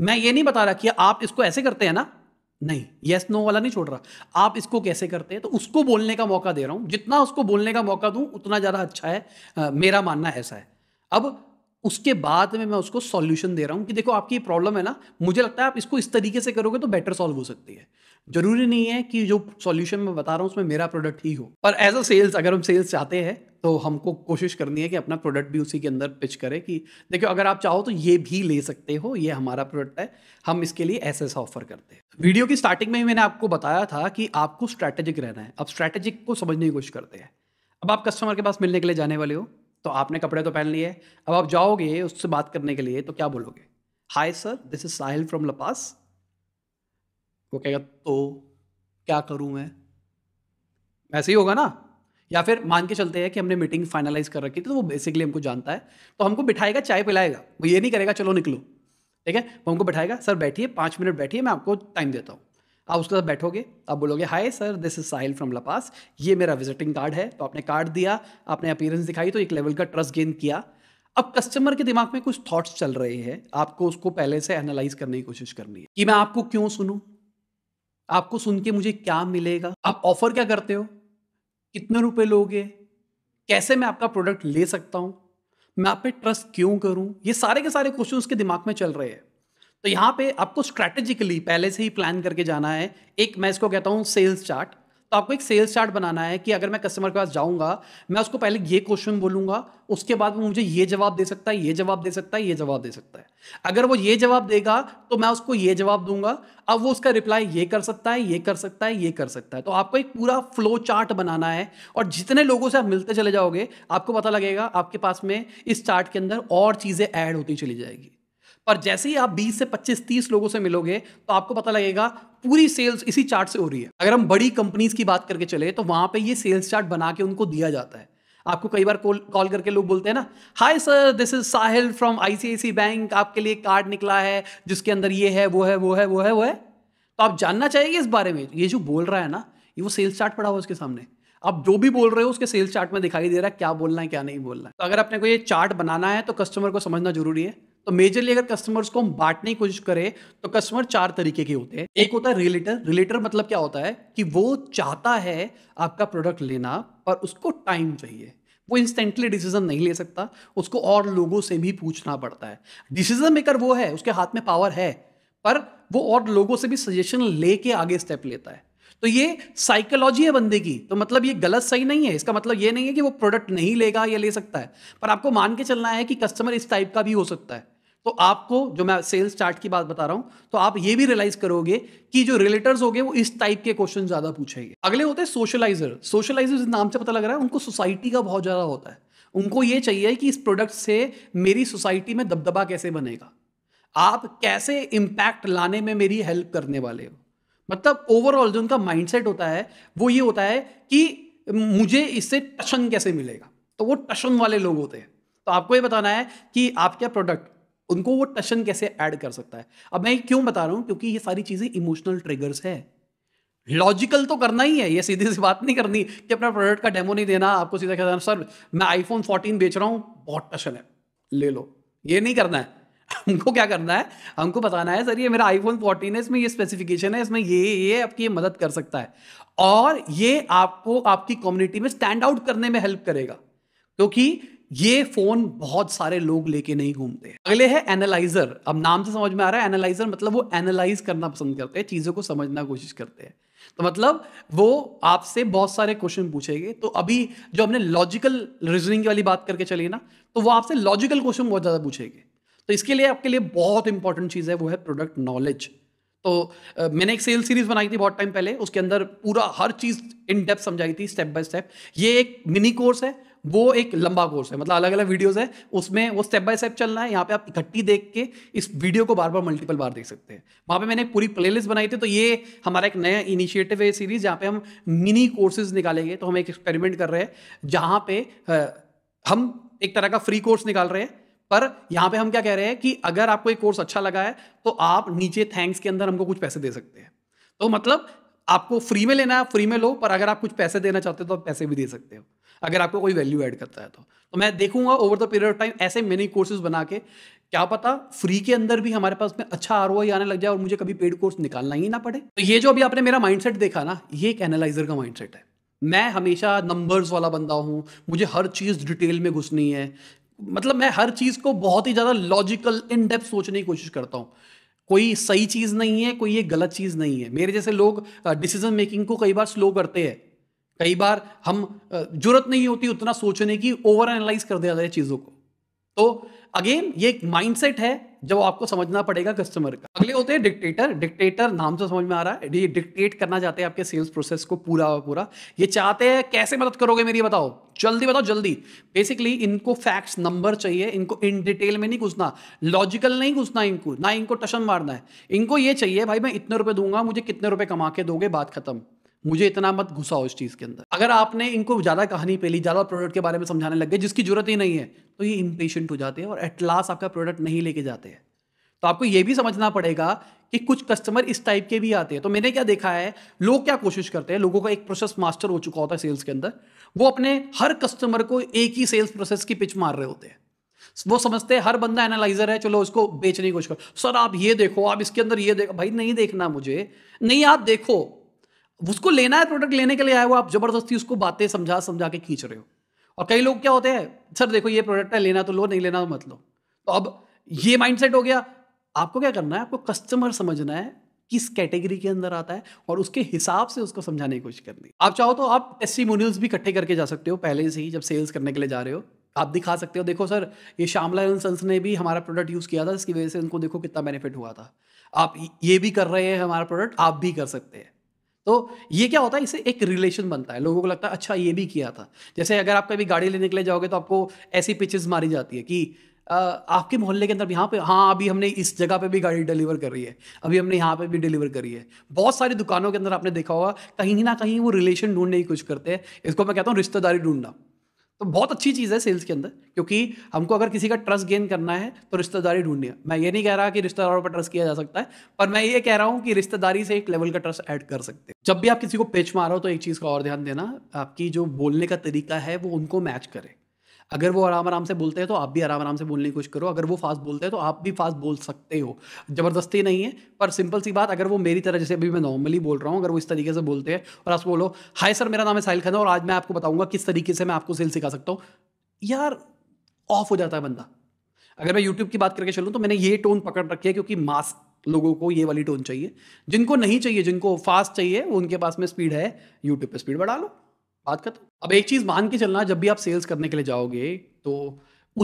मैं ये नहीं बता रहा कि आप इसको ऐसे करते हैं ना नहीं यस yes, नो no वाला नहीं छोड़ रहा आप इसको कैसे करते हैं तो उसको बोलने का मौका दे रहा हूँ जितना उसको बोलने का मौका दूं उतना ज़्यादा अच्छा है आ, मेरा मानना ऐसा है अब उसके बाद में मैं उसको सॉल्यूशन दे रहा हूँ कि देखो आपकी प्रॉब्लम है ना मुझे लगता है आप इसको इस तरीके से करोगे तो बेटर सॉल्व हो सकती है जरूरी नहीं है कि जो सॉल्यूशन मैं बता रहा हूँ उसमें मेरा प्रोडक्ट ही हो पर एज अ सेल्स अगर हम सेल्स चाहते हैं तो हमको कोशिश करनी है कि अपना प्रोडक्ट भी उसी के अंदर पिच करें कि देखो अगर आप चाहो तो ये भी ले सकते हो ये हमारा प्रोडक्ट है हम इसके लिए ऐसा ऐसा ऑफर करते हैं वीडियो की स्टार्टिंग में ही मैंने आपको बताया था कि आपको स्ट्रैटेजिक रहना है आप स्ट्रैटेजिक को समझने की कोशिश करते हैं अब आप कस्टमर के पास मिलने के लिए जाने वाले हो तो आपने कपड़े तो पहन लिए अब आप जाओगे उससे बात करने के लिए तो क्या बोलोगे hi sir this is Sahil from लपास वो कहेगा तो क्या करूं मैं वैसे ही होगा ना या फिर मान के चलते हैं कि हमने मीटिंग फाइनलाइज कर रखी थी तो वो बेसिकली हमको जानता है तो हमको बिठाएगा चाय पिलाएगा वो ये नहीं करेगा चलो निकलो ठीक है वो हमको बिठाएगा सर बैठिए पाँच मिनट बैठिए मैं आपको टाइम देता हूँ आप उसके साथ बैठोगे आप बोलोगे hi sir this is Sahil from लपास ये मेरा विजिटिंग कार्ड है तो आपने कार्ड दिया आपने अपीयरेंस दिखाई तो एक लेवल का ट्रस्ट गेन किया अब कस्टमर के दिमाग में कुछ थॉट्स चल रहे हैं आपको उसको पहले से एनालाइज करने की कोशिश करनी है कि मैं आपको क्यों सुनूं आपको सुन के मुझे क्या मिलेगा आप ऑफर क्या करते हो कितने रुपए लोगे कैसे मैं आपका प्रोडक्ट ले सकता हूं मैं आप पे ट्रस्ट क्यों करूं ये सारे के सारे क्वेश्चन उसके दिमाग में चल रहे हैं तो यहाँ पे आपको स्ट्रैटेजिकली पहले से ही प्लान करके जाना है एक मैं इसको कहता हूँ सेल्स चार्ट तो आपको एक सेल्स चार्ट बनाना है कि अगर मैं कस्टमर के पास जाऊँगा मैं उसको पहले ये क्वेश्चन बोलूँगा उसके बाद वो मुझे ये जवाब दे सकता है ये जवाब दे सकता है ये जवाब दे सकता है अगर वो ये जवाब देगा तो मैं उसको ये जवाब दूंगा अब वो उसका रिप्लाई ये कर सकता है ये कर सकता है ये कर सकता है तो आपको एक पूरा फ्लो चार्ट बनाना है और जितने लोगों से आप मिलते चले जाओगे आपको पता लगेगा आपके पास में इस चार्ट के अंदर और चीज़ें ऐड होती चली जाएगी और जैसे ही आप 20 से 25 30 लोगों से मिलोगे तो आपको पता लगेगा पूरी सेल्स इसी चार्ट से हो रही है अगर हम बड़ी कंपनीज की बात करके चले तो वहां पे ये सेल्स चार्ट बना के उनको दिया जाता है आपको कई बार कॉल करके लोग बोलते हैं ना hi sir this is Sahil from ICICI bank आपके लिए कार्ड निकला है जिसके अंदर ये है वो है वो है वो है वो है तो आप जानना चाहिए इस बारे में ये जो बोल रहा है ना ये वो सेल्स चार्ट पड़ा हुआ उसके सामने आप जो भी बोल रहे हो उसके सेल्स चार्ट में दिखाई दे रहा है क्या बोलना है क्या नहीं बोलना है तो अगर अपने को ये चार्ट बनाना है तो कस्टमर को समझना जरूरी है तो मेजरली अगर कस्टमर्स को हम बांटने की कोशिश करें तो कस्टमर चार तरीके के होते हैं एक होता है रिलेटर रिलेटर मतलब क्या होता है कि वो चाहता है आपका प्रोडक्ट लेना पर उसको टाइम चाहिए वो इंस्टेंटली डिसीजन नहीं ले सकता उसको और लोगों से भी पूछना पड़ता है डिसीजन मेकर वो है उसके हाथ में पावर है पर वो और लोगों से भी सजेशन लेके आगे स्टेप लेता है तो ये साइकोलॉजी है बंदे की तो मतलब ये गलत सही नहीं है इसका मतलब ये नहीं है कि वो प्रोडक्ट नहीं लेगा या ले सकता है पर आपको मान के चलना है कि कस्टमर इस टाइप का भी हो सकता है तो आपको जो मैं सेल्स चार्ट की बात बता रहा हूं तो आप ये भी रियलाइज करोगे कि जो रिलेटर्स होंगे वो इस टाइप के क्वेश्चन ज्यादा पूछेंगे अगले होते हैं सोशलाइजर सोशलाइजर नाम से पता लग रहा है उनको सोसाइटी का बहुत ज्यादा होता है उनको ये चाहिए कि इस प्रोडक्ट से मेरी सोसाइटी में दबदबा कैसे बनेगा आप कैसे इम्पैक्ट लाने में मेरी हेल्प करने वाले हो मतलब ओवरऑल जो उनका माइंडसेट होता है वो ये होता है कि मुझे इससे टशन कैसे मिलेगा तो वो टशन वाले लोग होते हैं तो आपको ये बताना है कि आपका प्रोडक्ट उनको वो टशन कैसे ऐड कर सकता है अब मैं क्यों बता रहा हूँ क्योंकि ये सारी चीज़ें इमोशनल ट्रिगर्स है लॉजिकल तो करना ही है ये सीधी सी बात नहीं करनी कि अपना प्रोडक्ट का डेमो नहीं देना आपको सीधा कहना सर मैं आईफोन 14 बेच रहा हूँ बहुत टशन है ले लो ये नहीं करना है हमको क्या करना है हमको बताना है सर ये मेरा आईफोन फोर्टीन है इसमें ये स्पेसिफिकेशन है इसमें ये ये आपकी ये मदद कर सकता है और ये आपको आपकी कम्युनिटी में स्टैंड आउट करने में हेल्प करेगा क्योंकि तो ये फोन बहुत सारे लोग लेके नहीं घूमते अगले है एनालाइजर अब नाम से समझ में आ रहा है एनालाइजर मतलब वो एनालाइज करना पसंद करते हैं चीज़ों को समझना कोशिश करते हैं तो मतलब वो आपसे बहुत सारे क्वेश्चन पूछेंगे तो अभी जो हमने लॉजिकल रीजनिंग वाली बात करके चली ना तो वो आपसे लॉजिकल क्वेश्चन बहुत ज़्यादा पूछेंगे तो इसके लिए आपके लिए बहुत इंपॉर्टेंट चीज़ है वो है प्रोडक्ट नॉलेज तो आ, मैंने एक सेल सीरीज बनाई थी बहुत टाइम पहले उसके अंदर पूरा हर चीज़ इन डेप्थ समझाई थी स्टेप बाय स्टेप ये एक मिनी कोर्स है वो एक लंबा कोर्स है मतलब अलग अलग वीडियोस है उसमें वो स्टेप बाय स्टेप चलना है यहाँ पे आप इकट्ठी देख के इस वीडियो को बार बार मल्टीपल बार देख सकते हैं वहाँ पे मैंने पूरी प्लेलिस्ट बनाई थी तो ये हमारा एक नया इनिशिएटिव है सीरीज जहाँ पे हम मिनी कोर्सेज निकालेंगे तो हम एक एक्सपेरिमेंट कर रहे हैं जहाँ पे हम एक तरह का फ्री कोर्स निकाल रहे हैं पर यहां पे हम क्या कह रहे हैं कि अगर आपको एक कोर्स अच्छा लगा है तो आप नीचे थैंक्स के अंदर हमको कुछ पैसे दे सकते हैं तो मतलब आपको फ्री में लेना है फ्री में लो पर अगर आप कुछ पैसे देना चाहते हो तो आप पैसे भी दे सकते हो अगर आपको कोई वैल्यू ऐड करता है तो तो मैं देखूंगा over the period of time ऐसे मेनी कोर्सेज बना के क्या पता फ्री के अंदर भी हमारे पास में अच्छा आर आने लग जाए और मुझे कभी पेड कोर्स निकालना ही ना पड़े तो ये जो अभी आपने मेरा माइंडसेट देखा ना ये एक एनालाइजर का माइंडसेट है मैं हमेशा नंबर्स वाला बंदा हूँ मुझे हर चीज़ डिटेल में घुसनी है मतलब मैं हर चीज को बहुत ही ज्यादा लॉजिकल इन डेप्थ सोचने की कोशिश करता हूँ कोई सही चीज नहीं है कोई ये गलत चीज नहीं है मेरे जैसे लोग डिसीजन मेकिंग को कई बार स्लो करते हैं कई बार हम जरूरत नहीं होती उतना सोचने की ओवर एनालाइज कर दिया जाए चीजों को तो अगेन ये एक माइंडसेट है जब आपको समझना पड़ेगा कस्टमर का अगले होते हैं डिक्टेटर डिक्टेटर नाम से तो समझ में आ रहा है ये डिक्टेट करना चाहते हैं आपके सेल्स प्रोसेस को पूरा पूरा ये चाहते हैं कैसे मदद करोगे मेरी बताओ जल्दी बताओ जल्दी बेसिकली इनको फैक्ट्स नंबर चाहिए इनको इन डिटेल में नहीं घुसना लॉजिकल नहीं घुसना इनको ना इनको टशन मारना है इनको ये चाहिए भाई मैं इतने रुपए दूंगा मुझे कितने रुपए कमा के दोगे बात खत्म मुझे इतना मत घुसाओ इस चीज़ के अंदर अगर आपने इनको ज़्यादा कहानी पे ली ज़्यादा प्रोडक्ट के बारे में समझाने लग गए जिसकी ज़रूरत ही नहीं है तो ये इम्पेशेंट हो जाते हैं और एट लास्ट आपका प्रोडक्ट नहीं लेके जाते हैं तो आपको ये भी समझना पड़ेगा कि कुछ कस्टमर इस टाइप के भी आते हैं तो मैंने क्या देखा है लोग क्या कोशिश करते हैं लोगों का एक प्रोसेस मास्टर हो चुका होता है सेल्स के अंदर वो अपने हर कस्टमर को एक ही सेल्स प्रोसेस की पिच मार रहे होते हैं वो समझते हैं हर बंदा एनालाइजर है चलो उसको बेचने की कोशिश करो सर आप ये देखो आप इसके अंदर ये देखो भाई नहीं देखना मुझे नहीं आप देखो उसको लेना है प्रोडक्ट लेने के लिए आए हो आप जबरदस्ती उसको बातें समझा समझा के खींच रहे हो और कई लोग क्या होते हैं सर देखो ये प्रोडक्ट है लेना तो लो नहीं लेना तो मत लो तो अब ये माइंडसेट हो गया आपको क्या करना है आपको कस्टमर समझना है किस कैटेगरी के अंदर आता है और उसके हिसाब से उसको समझाने की कोशिश करनी आप चाहो तो आप मोनियल्स भी इकट्ठे करके जा सकते हो पहले से ही जब सेल्स करने के लिए जा रहे हो आप दिखा सकते हो देखो सर ये श्यामला एंड सन्स ने भी हमारा प्रोडक्ट यूज़ किया था जिसकी वजह से उनको देखो कितना बेनिफिट हुआ था आप ये भी कर रहे हैं हमारा प्रोडक्ट आप भी कर सकते हैं तो ये क्या होता है इससे एक रिलेशन बनता है लोगों को लगता है अच्छा ये भी किया था जैसे अगर आप कभी गाड़ी लेने के लिए जाओगे तो आपको ऐसी पिचेस मारी जाती है कि आपके मोहल्ले के अंदर भी यहाँ पे हाँ अभी हमने इस जगह पे भी गाड़ी डिलीवर करी है अभी हमने यहाँ पे भी डिलीवर करी है बहुत सारी दुकानों के अंदर आपने देखा होगा कहीं ना कहीं वो रिलेशन ढूंढने की कोशिश करते हैं इसको मैं कहता हूँ रिश्तेदारी ढूंढना तो बहुत अच्छी चीज़ है सेल्स के अंदर क्योंकि हमको अगर किसी का ट्रस्ट गेन करना है तो रिश्तेदारी ढूंढनी है मैं ये नहीं कह रहा कि रिश्तेदारों पर ट्रस्ट किया जा सकता है पर मैं ये कह रहा हूँ कि रिश्तेदारी से एक लेवल का ट्रस्ट ऐड कर सकते हैं जब भी आप किसी को पेच मारो तो एक चीज़ का और ध्यान देना आपकी जो बोलने का तरीका है वो उनको मैच करे अगर वो आराम आराम से बोलते हैं तो आप भी आराम आराम से बोलने की कोशिश करो अगर वो फास्ट बोलते हैं तो आप भी फास्ट बोल सकते हो ज़बरदस्ती नहीं है पर सिंपल सी बात अगर वो मेरी तरह जैसे अभी मैं नॉर्मली बोल रहा हूँ अगर वो इस तरीके से बोलते हैं और आप बोलो हाय सर मेरा नाम है साहिल खन्ना और आज मैं आपको बताऊँगा किस तरीके से मैं आपको सेल सिखा सकता हूँ यार ऑफ हो जाता है बंदा अगर मैं यूट्यूब की बात करके चलूँ तो मैंने ये टोन पकड़ रखी है क्योंकि मास्क लोगों को ये वाली टोन चाहिए जिनको नहीं चाहिए जिनको फास्ट चाहिए उनके पास में स्पीड है यूट्यूब पे स्पीड बढ़ा लो बात खत्म अब एक चीज़ मान के चलना जब भी आप सेल्स करने के लिए जाओगे तो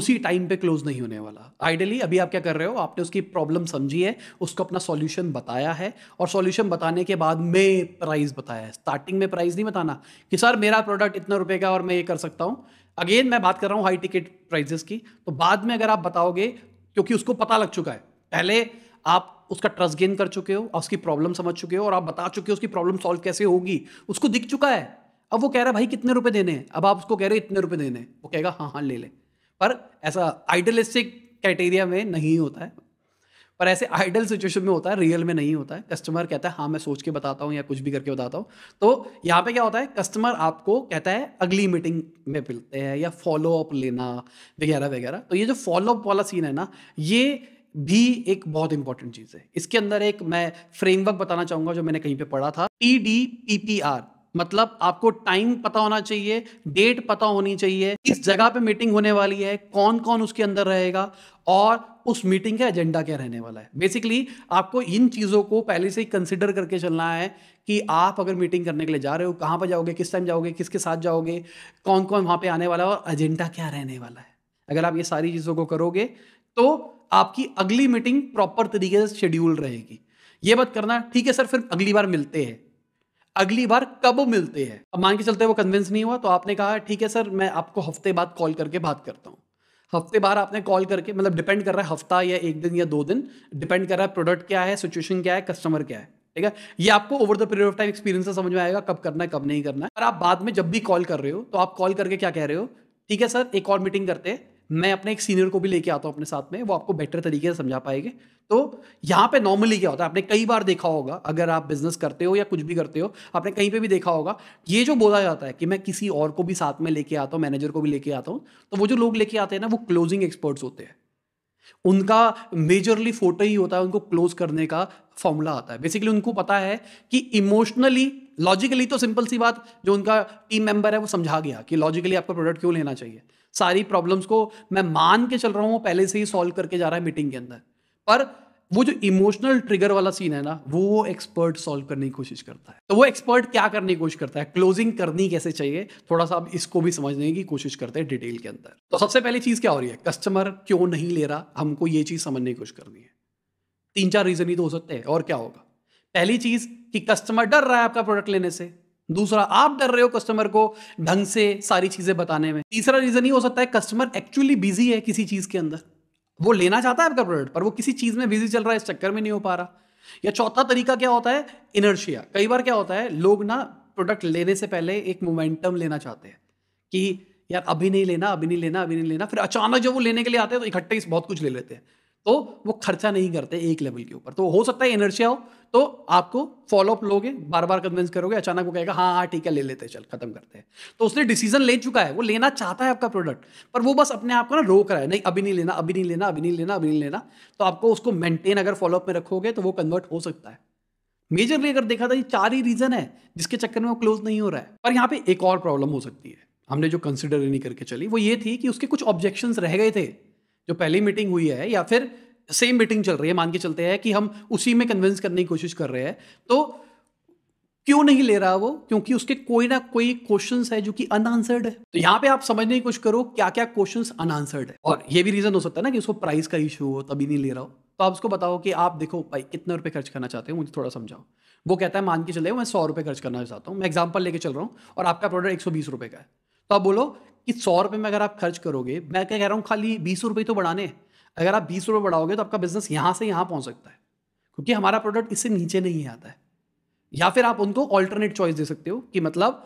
उसी टाइम पे क्लोज नहीं होने वाला आइडियली अभी आप क्या कर रहे हो आपने उसकी प्रॉब्लम समझी है उसको अपना सॉल्यूशन बताया है और सॉल्यूशन बताने के बाद में प्राइस बताया है स्टार्टिंग में प्राइस नहीं बताना कि सर मेरा प्रोडक्ट इतना रुपए का और मैं ये कर सकता हूँ अगेन मैं बात कर रहा हूँ हाई टिकट प्राइजेस की तो बाद में अगर आप बताओगे क्योंकि उसको पता लग चुका है पहले आप उसका ट्रस्ट गेन कर चुके हो उसकी प्रॉब्लम समझ चुके हो और आप बता चुके हो उसकी प्रॉब्लम सॉल्व कैसे होगी उसको दिख चुका है अब वो कह रहा है भाई कितने रुपए देने हैं अब आप उसको कह रहे हो इतने रुपए देने हैं वो कहेगा हाँ हाँ ले ले पर ऐसा आइडलिस्टिक क्राइटेरिया में नहीं होता है पर ऐसे आइडल सिचुएशन में होता है रियल में नहीं होता है कस्टमर कहता है हाँ मैं सोच के बताता हूँ या कुछ भी करके बताता हूँ तो यहाँ पे क्या होता है कस्टमर आपको कहता है अगली मीटिंग में मिलते हैं या फॉलो अप लेना वगैरह वगैरह तो ये जो फॉलो अप वाला सीन है ना ये भी एक बहुत इंपॉर्टेंट चीज़ है इसके अंदर एक मैं फ्रेमवर्क बताना चाहूँगा जो मैंने कहीं पर पढ़ा था T D P P R मतलब आपको टाइम पता होना चाहिए डेट पता होनी चाहिए किस जगह पे मीटिंग होने वाली है कौन कौन उसके अंदर रहेगा और उस मीटिंग का एजेंडा क्या रहने वाला है बेसिकली आपको इन चीज़ों को पहले से ही कंसिडर करके चलना है कि आप अगर मीटिंग करने के लिए जा रहे हो कहाँ पर जाओगे किस टाइम जाओगे किसके साथ जाओगे कौन कौन वहाँ पर आने वाला है और एजेंडा क्या रहने वाला है अगर आप ये सारी चीज़ों को करोगे तो आपकी अगली मीटिंग प्रॉपर तरीके से शेड्यूल रहेगी ये बात करना ठीक है सर फिर अगली बार मिलते हैं अगली बार कब मिलते हैं अब मान के चलते वो कन्विंस नहीं हुआ तो आपने कहा ठीक है सर मैं आपको हफ्ते बाद कॉल करके बात करता हूँ हफ्ते बार आपने कॉल करके मतलब डिपेंड कर रहा है हफ्ता या एक दिन या दो दिन डिपेंड कर रहा है प्रोडक्ट क्या है सिचुएशन क्या है कस्टमर क्या है ठीक है ये आपको over the period of time experience समझ में आएगा कब करना है कब नहीं करना है और आप बाद में जब भी कॉल कर रहे हो तो आप कॉल करके क्या कह रहे हो ठीक है सर एक और मीटिंग करते हैं मैं अपने एक सीनियर को भी लेके आता हूँ अपने साथ में वो आपको बेटर तरीके से समझा पाएंगे तो यहाँ पे नॉर्मली क्या होता है आपने कई बार देखा होगा अगर आप बिजनेस करते हो या कुछ भी करते हो आपने कहीं पे भी देखा होगा ये जो बोला जाता है कि मैं किसी और को भी साथ में लेके आता हूँ मैनेजर को भी लेके आता हूँ तो वो जो लोग लेके आते हैं ना वो क्लोजिंग एक्सपर्ट्स होते हैं उनका मेजरली फोटो ही होता है उनको क्लोज करने का फॉर्मूला आता है बेसिकली उनको पता है कि इमोशनली लॉजिकली तो सिंपल सी बात जो उनका टीम मेंबर है वो समझा गया कि लॉजिकली आपका प्रोडक्ट क्यों लेना चाहिए सारी प्रॉब्लम्स को मैं मान के चल रहा हूँ पहले से ही सॉल्व करके जा रहा है मीटिंग के अंदर पर वो जो इमोशनल ट्रिगर वाला सीन है ना वो वो एक्सपर्ट सॉल्व करने की कोशिश करता है तो वो एक्सपर्ट क्या करने की कोशिश करता है क्लोजिंग करनी कैसे चाहिए थोड़ा सा आप इसको भी समझने की कोशिश करते हैं डिटेल के अंदर तो सबसे पहली चीज़ क्या हो रही है कस्टमर क्यों नहीं ले रहा हमको ये चीज़ समझने की कोशिश करनी है तीन चार रीज़न ही तो हो सकते हैं और क्या होगा पहली चीज़ कि कस्टमर डर रहा है आपका प्रोडक्ट लेने से दूसरा आप डर रहे हो कस्टमर को ढंग से सारी चीजें बताने में तीसरा रीजन ये हो सकता है कस्टमर एक्चुअली बिजी है किसी चीज के अंदर वो लेना चाहता है आपका प्रोडक्ट पर वो किसी चीज में बिजी चल रहा है इस चक्कर में नहीं हो पा रहा या चौथा तरीका क्या होता है इनर्शिया कई बार क्या होता है लोग ना प्रोडक्ट लेने से पहले एक मोमेंटम लेना चाहते हैं कि यार अभी नहीं लेना अभी नहीं लेना अभी नहीं लेना फिर अचानक जब वो लेने के लिए आते हैं तो इकट्ठे बहुत कुछ ले लेते हैं तो वो खर्चा नहीं करते एक लेवल के ऊपर तो हो सकता है एनर्जिया हो तो आपको फॉलोअप लोगे बार बार कन्विंस करोगे अचानक वो कहेगा हाँ हाँ ठीक है ले लेते चल खत्म करते हैं तो उसने डिसीजन ले चुका है वो लेना चाहता है आपका प्रोडक्ट पर वो बस अपने आप को ना रोक रहा है नहीं अभी नहीं लेना अभी नहीं लेना अभी नहीं लेना अभी नहीं लेना तो आपको उसको मेंटेन अगर फॉलोअप में रखोगे तो वो कन्वर्ट हो सकता है मेजरली अगर देखा था ये चार ही रीजन है जिसके चक्कर में वो क्लोज नहीं हो रहा है पर यहाँ पे एक और प्रॉब्लम हो सकती है हमने जो कंसिडर नहीं करके चली वो ये थी कि उसके कुछ ऑब्जेक्शन रह गए थे जो पहली मीटिंग हुई है या फिर सेम मीटिंग चल रही है मान के चलते हैं कि हम उसी में कन्विंस करने की कोशिश कर रहे हैं तो क्यों नहीं ले रहा वो क्योंकि उसके कोई ना कोई क्वेश्चन है जो कि अनआंसर्ड है तो यहाँ पे आप समझने की कोशिश करो क्या क्या क्वेश्चन अनआंसर्ड है और ये भी रीजन हो सकता है ना कि उसको प्राइस का इशू हो तभी नहीं ले रहा हो तो आप उसको बताओ कि आप देखो भाई कितने रुपए खर्च करना चाहते हो मुझे थोड़ा समझाओ वो कहता है मान के चले मैं सौ रुपए खर्च करना चाहता हूँ मैं एग्जाम्पल लेके चल रहा हूँ और आपका प्रोडक्ट एक सौ बीस रुपये का है तो आप बोलो कि सौ रुपये में अगर आप खर्च करोगे मैं क्या कह रहा हूँ खाली बीस रुपये तो बढ़ाने अगर आप बीस रुपये बढ़ाओगे तो आपका बिजनेस यहाँ से यहाँ पहुँच सकता है क्योंकि हमारा प्रोडक्ट इससे नीचे नहीं आता है या फिर आप उनको ऑल्टरनेट चॉइस दे सकते हो कि मतलब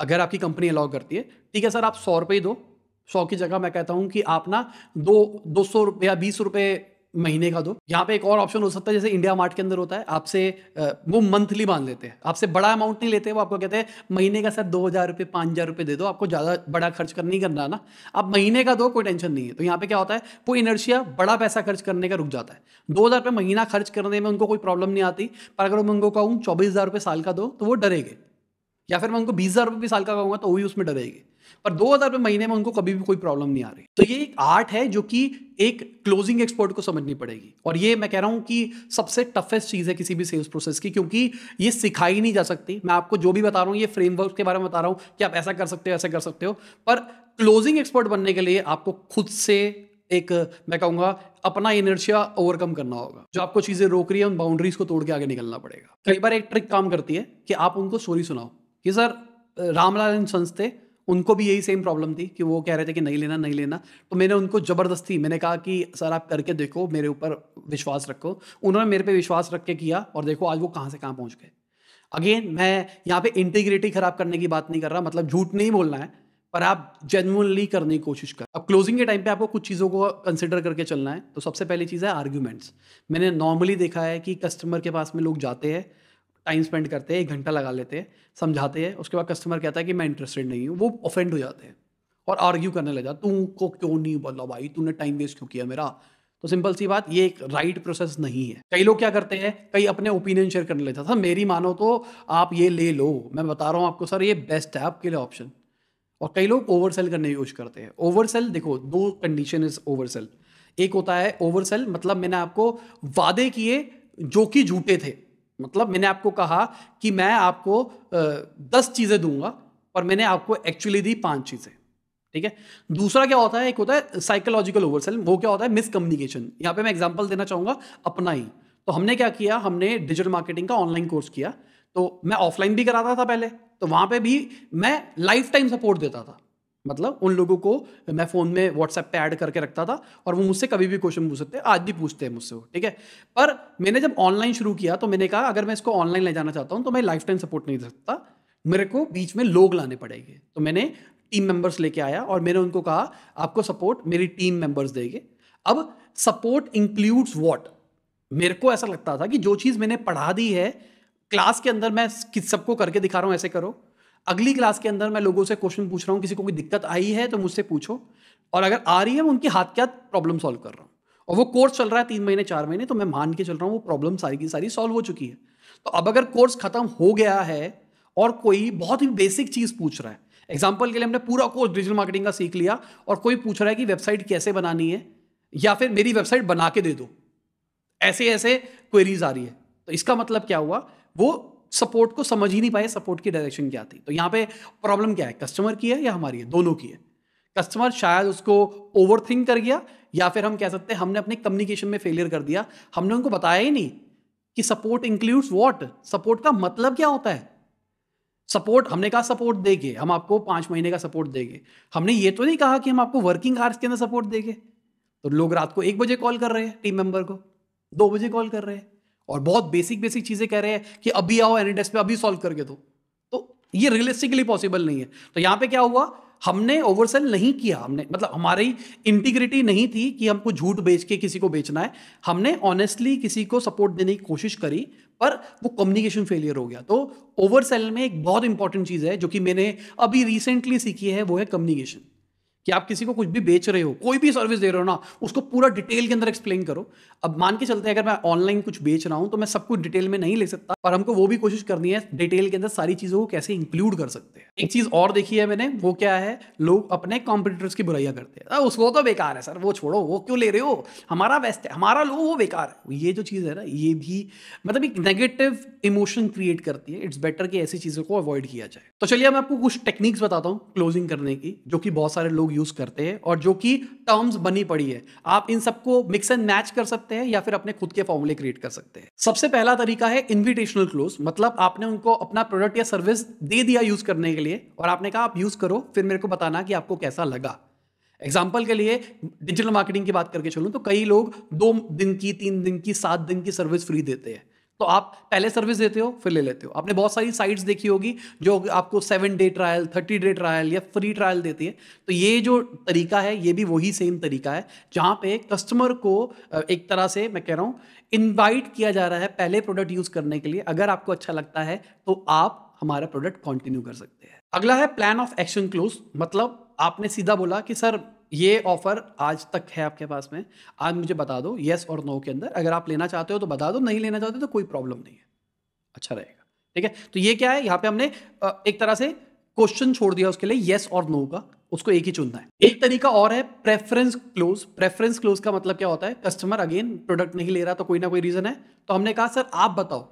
अगर आपकी कंपनी अलाउ करती है ठीक है सर आप सौ रुपये दो सौ की जगह मैं कहता हूँ कि आप ना दो दो सौ रुपये या बीस रुपये महीने का दो यहाँ पे एक और ऑप्शन हो सकता है जैसे इंडिया मार्ट के अंदर होता है आपसे वो मंथली मान लेते हैं आपसे बड़ा अमाउंट नहीं लेते वो आपको कहते हैं महीने का सर दो हज़ार रुपये पाँच हज़ार रुपये दे दो आपको ज़्यादा बड़ा खर्च कर नहीं करना ना आप महीने का दो कोई टेंशन नहीं है तो यहाँ पे क्या होता है वो इनर्शिया बड़ा पैसा खर्च करने का रुक जाता है दो हज़ार रुपये महीना खर्च करने में उनको कोई प्रॉब्लम नहीं आती पर अगर मैं उनको कहूँ चौबीस हज़ार रुपये साल का दो तो वो डरेगे या फिर मैं उनको बीस हज़ार रुपये भी साल का कहूंगा तो वही उसमें डरेगी पर दो हज़ार रुपये महीने में उनको कभी भी कोई प्रॉब्लम नहीं आ रही तो ये एक आर्ट है जो कि एक क्लोजिंग एक्सपर्ट को समझनी पड़ेगी और ये मैं कह रहा हूँ कि सबसे टफेस्ट चीज़ है किसी भी सेल्स प्रोसेस की क्योंकि ये सिखाई नहीं जा सकती मैं आपको जो भी बता रहा हूँ ये फ्रेमवर्क के बारे में बता रहा हूँ कि आप ऐसा कर सकते हो ऐसा कर सकते हो पर क्लोजिंग एक्सपर्ट बनने के लिए आपको खुद से एक मैं कहूँगा अपना इनर्शिया ओवरकम करना होगा जो आपको चीज़ें रोक रही है उन बाउंड्रीज को तोड़ के आगे निकलना पड़ेगा कई बार एक ट्रिक काम करती है कि आप उनको स्टोरी सुनाओ ये सर रामलाल सन्स थे उनको भी यही सेम प्रॉब्लम थी कि वो कह रहे थे कि नहीं लेना नहीं लेना तो मैंने उनको ज़बरदस्ती मैंने कहा कि सर आप करके देखो मेरे ऊपर विश्वास रखो उन्होंने मेरे पे विश्वास रख के किया और देखो आज वो कहाँ से कहाँ पहुँच गए अगेन मैं यहाँ पे इंटीग्रिटी खराब करने की बात नहीं कर रहा मतलब झूठ नहीं बोलना है पर आप जेनुअनली करने की कोशिश कर अब क्लोजिंग के टाइम पे आपको कुछ चीज़ों को कंसिडर करके चलना है तो सबसे पहली चीज़ है आर्ग्यूमेंट्स मैंने नॉर्मली देखा है कि कस्टमर के पास में लोग जाते हैं टाइम स्पेंड करते हैं एक घंटा लगा लेते हैं समझाते हैं उसके बाद कस्टमर कहता है कि मैं इंटरेस्टेड नहीं हूँ वो ऑफेंड हो जाते हैं और आर्ग्यू करने लग तू तुमको क्यों नहीं बोला भाई तूने टाइम वेस्ट क्यों किया मेरा तो सिंपल सी बात ये एक राइट प्रोसेस नहीं है कई लोग क्या करते हैं कई अपने ओपिनियन शेयर करने लगता था मेरी मानो तो आप ये ले लो मैं बता रहा हूँ आपको सर ये बेस्ट है आपके लिए ऑप्शन और कई लोग ओवर सेल करने की कोशिश करते हैं ओवर सेल देखो दो कंडीशन इज ओवर सेल एक होता है ओवर सेल मतलब मैंने आपको वादे किए जो कि झूठे थे मतलब मैंने आपको कहा कि मैं आपको दस चीज़ें दूंगा पर मैंने आपको एक्चुअली दी पांच चीज़ें ठीक है दूसरा क्या होता है एक होता है साइकोलॉजिकल ओवरसेल वो क्या होता है मिसकम्युनिकेशन यहाँ पे मैं एग्जांपल देना चाहूँगा अपना ही तो हमने क्या किया हमने डिजिटल मार्केटिंग का ऑनलाइन कोर्स किया तो मैं ऑफलाइन भी कराता था पहले तो वहाँ पर भी मैं लाइफ टाइम सपोर्ट देता था मतलब उन लोगों को मैं फ़ोन में व्हाट्सएप पे ऐड करके रखता था और वो मुझसे कभी भी क्वेश्चन पूछ सकते आज भी पूछते हैं मुझसे वो ठीक है पर मैंने जब ऑनलाइन शुरू किया तो मैंने कहा अगर मैं इसको ऑनलाइन ले जाना चाहता हूँ तो मैं लाइफ टाइम सपोर्ट नहीं दे सकता मेरे को बीच में लोग लाने पड़ेंगे तो मैंने टीम मेंबर्स लेके आया और मैंने उनको कहा आपको सपोर्ट मेरी टीम मेंबर्स देंगे अब सपोर्ट इंक्लूड्स वॉट मेरे को ऐसा लगता था कि जो चीज़ मैंने पढ़ा दी है क्लास के अंदर मैं सबको करके दिखा रहा हूँ ऐसे करो अगली क्लास के अंदर मैं लोगों से क्वेश्चन पूछ रहा हूँ किसी को कोई दिक्कत आई है तो मुझसे पूछो और अगर आ रही है मैं उनके हाथ के हाथ प्रॉब्लम सॉल्व कर रहा हूँ और वो कोर्स चल रहा है तीन महीने चार महीने तो मैं मान के चल रहा हूँ वो प्रॉब्लम सारी की सारी सॉल्व हो चुकी है तो अब अगर कोर्स खत्म हो गया है और कोई बहुत ही बेसिक चीज़ पूछ रहा है एग्जाम्पल के लिए हमने पूरा कोर्स डिजिटल मार्केटिंग का सीख लिया और कोई पूछ रहा है कि वेबसाइट कैसे बनानी है या फिर मेरी वेबसाइट बना के दे दो ऐसे ऐसे क्वेरीज आ रही है तो इसका मतलब क्या हुआ वो सपोर्ट को समझ ही नहीं पाए सपोर्ट की डायरेक्शन क्या थी तो यहाँ पे प्रॉब्लम क्या है कस्टमर की है या हमारी है दोनों की है कस्टमर शायद उसको ओवर थिंक कर गया या फिर हम कह सकते हैं हमने अपने कम्युनिकेशन में फेलियर कर दिया हमने उनको बताया ही नहीं कि सपोर्ट इंक्लूड्स वॉट सपोर्ट का मतलब क्या होता है सपोर्ट हमने कहा सपोर्ट देंगे हम आपको पाँच महीने का सपोर्ट देंगे हमने ये तो नहीं कहा कि हम आपको वर्किंग आवर्स के अंदर सपोर्ट देंगे तो लोग रात को एक बजे कॉल कर रहे हैं टीम मेंबर को दो बजे कॉल कर रहे हैं और बहुत बेसिक बेसिक चीज़ें कह रहे हैं कि अभी आओ एन पे अभी सॉल्व करके दो तो ये रियलिस्टिकली पॉसिबल नहीं है तो यहाँ पे क्या हुआ हमने ओवरसेल नहीं किया हमने मतलब हमारी इंटीग्रिटी नहीं थी कि हमको झूठ बेच के किसी को बेचना है हमने ऑनेस्टली किसी को सपोर्ट देने की कोशिश करी पर वो कम्युनिकेशन फेलियर हो गया तो ओवरसेल में एक बहुत इंपॉर्टेंट चीज़ है जो कि मैंने अभी रिसेंटली सीखी है वो है कम्युनिकेशन कि आप किसी को कुछ भी बेच रहे हो कोई भी सर्विस दे रहे हो ना उसको पूरा डिटेल के अंदर एक्सप्लेन करो अब मान के चलते हैं अगर मैं ऑनलाइन कुछ बेच रहा हूँ तो मैं सब कुछ डिटेल में नहीं ले सकता पर हमको वो भी कोशिश करनी है डिटेल के अंदर सारी चीज़ों को कैसे इंक्लूड कर सकते हैं एक चीज़ और देखी है मैंने वो क्या है लोग अपने कॉम्पिटिटर्स की बुराइयाँ करते हैं उसको तो बेकार है सर वो छोड़ो वो क्यों ले रहे हो हमारा बेस्ट है हमारा लोग वो बेकार है ये जो चीज़ है ना ये भी मतलब एक नेगेटिव इमोशन क्रिएट करती है इट्स बेटर कि ऐसी चीज़ों को अवॉइड किया जाए तो चलिए मैं आपको कुछ टेक्निक्स बताता हूँ क्लोजिंग करने की जो कि बहुत सारे लोग यूज़ करते हैं और जो कि टर्म्स बनी पड़ी है आप इन सबको मिक्स एंड मैच कर सकते हैं या फिर अपने खुद के फॉर्मूले क्रिएट कर सकते हैं सबसे पहला तरीका है इन्विटेशनल क्लोज मतलब आपने उनको अपना प्रोडक्ट या सर्विस दे दिया यूज़ करने के लिए और आपने कहा आप यूज़ करो फिर मेरे को बताना कि आपको कैसा लगा एग्जाम्पल के लिए डिजिटल मार्केटिंग की बात करके चलूँ तो कई लोग दो दिन की तीन दिन की सात दिन की सर्विस फ्री देते हैं तो आप पहले सर्विस देते हो फिर ले लेते हो आपने बहुत सारी साइट्स देखी होगी जो आपको seven day trial thirty day trial या फ्री ट्रायल देती है तो ये जो तरीका है ये भी वही सेम तरीका है जहाँ पे कस्टमर को एक तरह से मैं कह रहा हूँ इन्वाइट किया जा रहा है पहले प्रोडक्ट यूज़ करने के लिए अगर आपको अच्छा लगता है तो आप हमारा प्रोडक्ट कंटिन्यू कर सकते हैं अगला है प्लान ऑफ एक्शन क्लोज मतलब आपने सीधा बोला कि सर ये ऑफर आज तक है आपके पास में आज मुझे बता दो येस और नो के अंदर अगर आप लेना चाहते हो तो बता दो नहीं लेना चाहते तो कोई प्रॉब्लम नहीं है अच्छा रहेगा ठीक है तो ये क्या है यहाँ पे हमने एक तरह से क्वेश्चन छोड़ दिया उसके लिए येस और नो का उसको एक ही चुनना है एक तरीका और है प्रेफरेंस क्लोज प्रेफरेंस क्लोज का मतलब क्या होता है कस्टमर अगेन प्रोडक्ट नहीं ले रहा तो कोई ना कोई रीजन है तो हमने कहा सर आप बताओ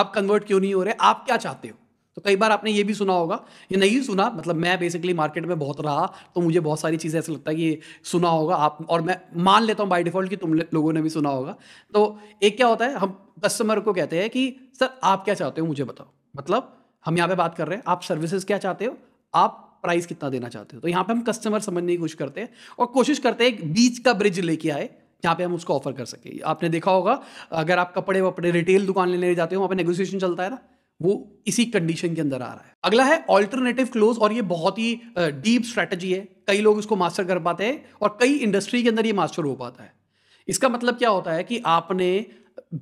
आप कन्वर्ट क्यों नहीं हो रहे आप क्या चाहते हो तो कई बार आपने ये भी सुना होगा ये नहीं सुना मतलब मैं बेसिकली मार्केट में बहुत रहा तो मुझे बहुत सारी चीज़ें ऐसा लगता है कि सुना होगा आप और मैं मान लेता हूँ बाई डिफ़ॉल्ट कि तुम लोगों ने भी सुना होगा तो एक क्या होता है हम कस्टमर को कहते हैं कि सर आप क्या चाहते हो मुझे बताओ मतलब हम यहाँ पे बात कर रहे हैं आप सर्विसेज क्या चाहते हो आप प्राइस कितना देना चाहते हो तो यहाँ पे हम कस्टमर समझने की कोशिश करते हैं और कोशिश करते हैं एक बीच का ब्रिज लेके आए जहाँ पे हम उसको ऑफर कर सकें आपने देखा होगा अगर आप कपड़े वपड़े रिटेल दुकान लेने जाते हो वहाँ पे नेगोशिएशन चलता है ना वो इसी कंडीशन के अंदर आ रहा है अगला है ऑल्टरनेटिव क्लोज और ये बहुत ही डीप स्ट्रेटजी है कई लोग इसको मास्टर कर पाते हैं और कई इंडस्ट्री के अंदर ये मास्टर हो पाता है इसका मतलब क्या होता है कि आपने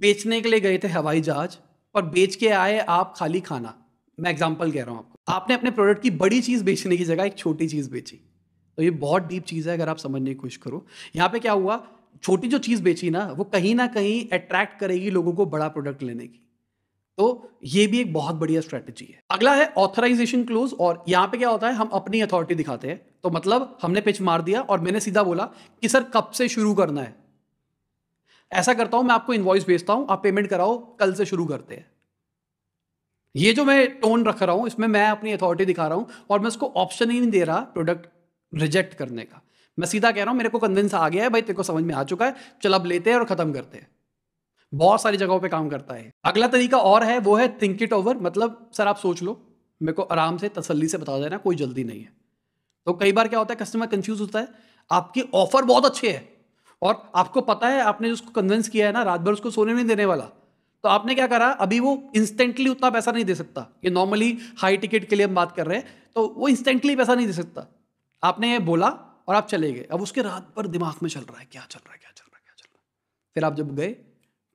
बेचने के लिए गए थे हवाई जहाज पर बेच के आए आप खाली खाना मैं एग्जाम्पल कह रहा हूँ आपको आपने अपने प्रोडक्ट की बड़ी चीज़ बेचने की जगह एक छोटी चीज़ बेची तो ये बहुत डीप चीज़ है अगर आप समझने की कोशिश करो यहाँ पे क्या हुआ छोटी जो चीज़ बेची ना वो कहीं ना कहीं अट्रैक्ट करेगी लोगों को बड़ा प्रोडक्ट लेने की तो ये भी एक बहुत बढ़िया स्ट्रेटेजी है अगला है ऑथराइजेशन क्लोज और यहाँ पे क्या होता है हम अपनी अथॉरिटी दिखाते हैं तो मतलब हमने पिच मार दिया और मैंने सीधा बोला कि सर कब से शुरू करना है ऐसा करता हूं मैं आपको इन्वॉइस भेजता हूं आप पेमेंट कराओ कल से शुरू करते हैं ये जो मैं टोन रख रहा हूं इसमें मैं अपनी अथॉरिटी दिखा रहा हूं और मैं उसको ऑप्शन ही नहीं दे रहा प्रोडक्ट रिजेक्ट करने का मैं सीधा कह रहा हूं मेरे को कन्विंस आ गया है भाई तेरे को समझ में आ चुका है चल अब लेते हैं और खत्म करते हैं बहुत सारी जगहों पे काम करता है अगला तरीका और है वो है थिंक इट ओवर मतलब सर आप सोच लो मेरे को आराम से तसल्ली से बता देना कोई जल्दी नहीं है तो कई बार क्या होता है कस्टमर कंफ्यूज होता है आपकी ऑफर बहुत अच्छे है और आपको पता है आपने उसको कन्विंस किया है ना रात भर उसको सोने नहीं देने वाला तो आपने क्या करा अभी वो इंस्टेंटली उतना पैसा नहीं दे सकता ये नॉर्मली हाई टिकट के लिए हम बात कर रहे हैं तो वो इंस्टेंटली पैसा नहीं दे सकता आपने ये बोला और आप चले गए अब उसके रात भर दिमाग में चल रहा है क्या चल रहा है क्या चल रहा है क्या चल रहा है फिर आप जब गए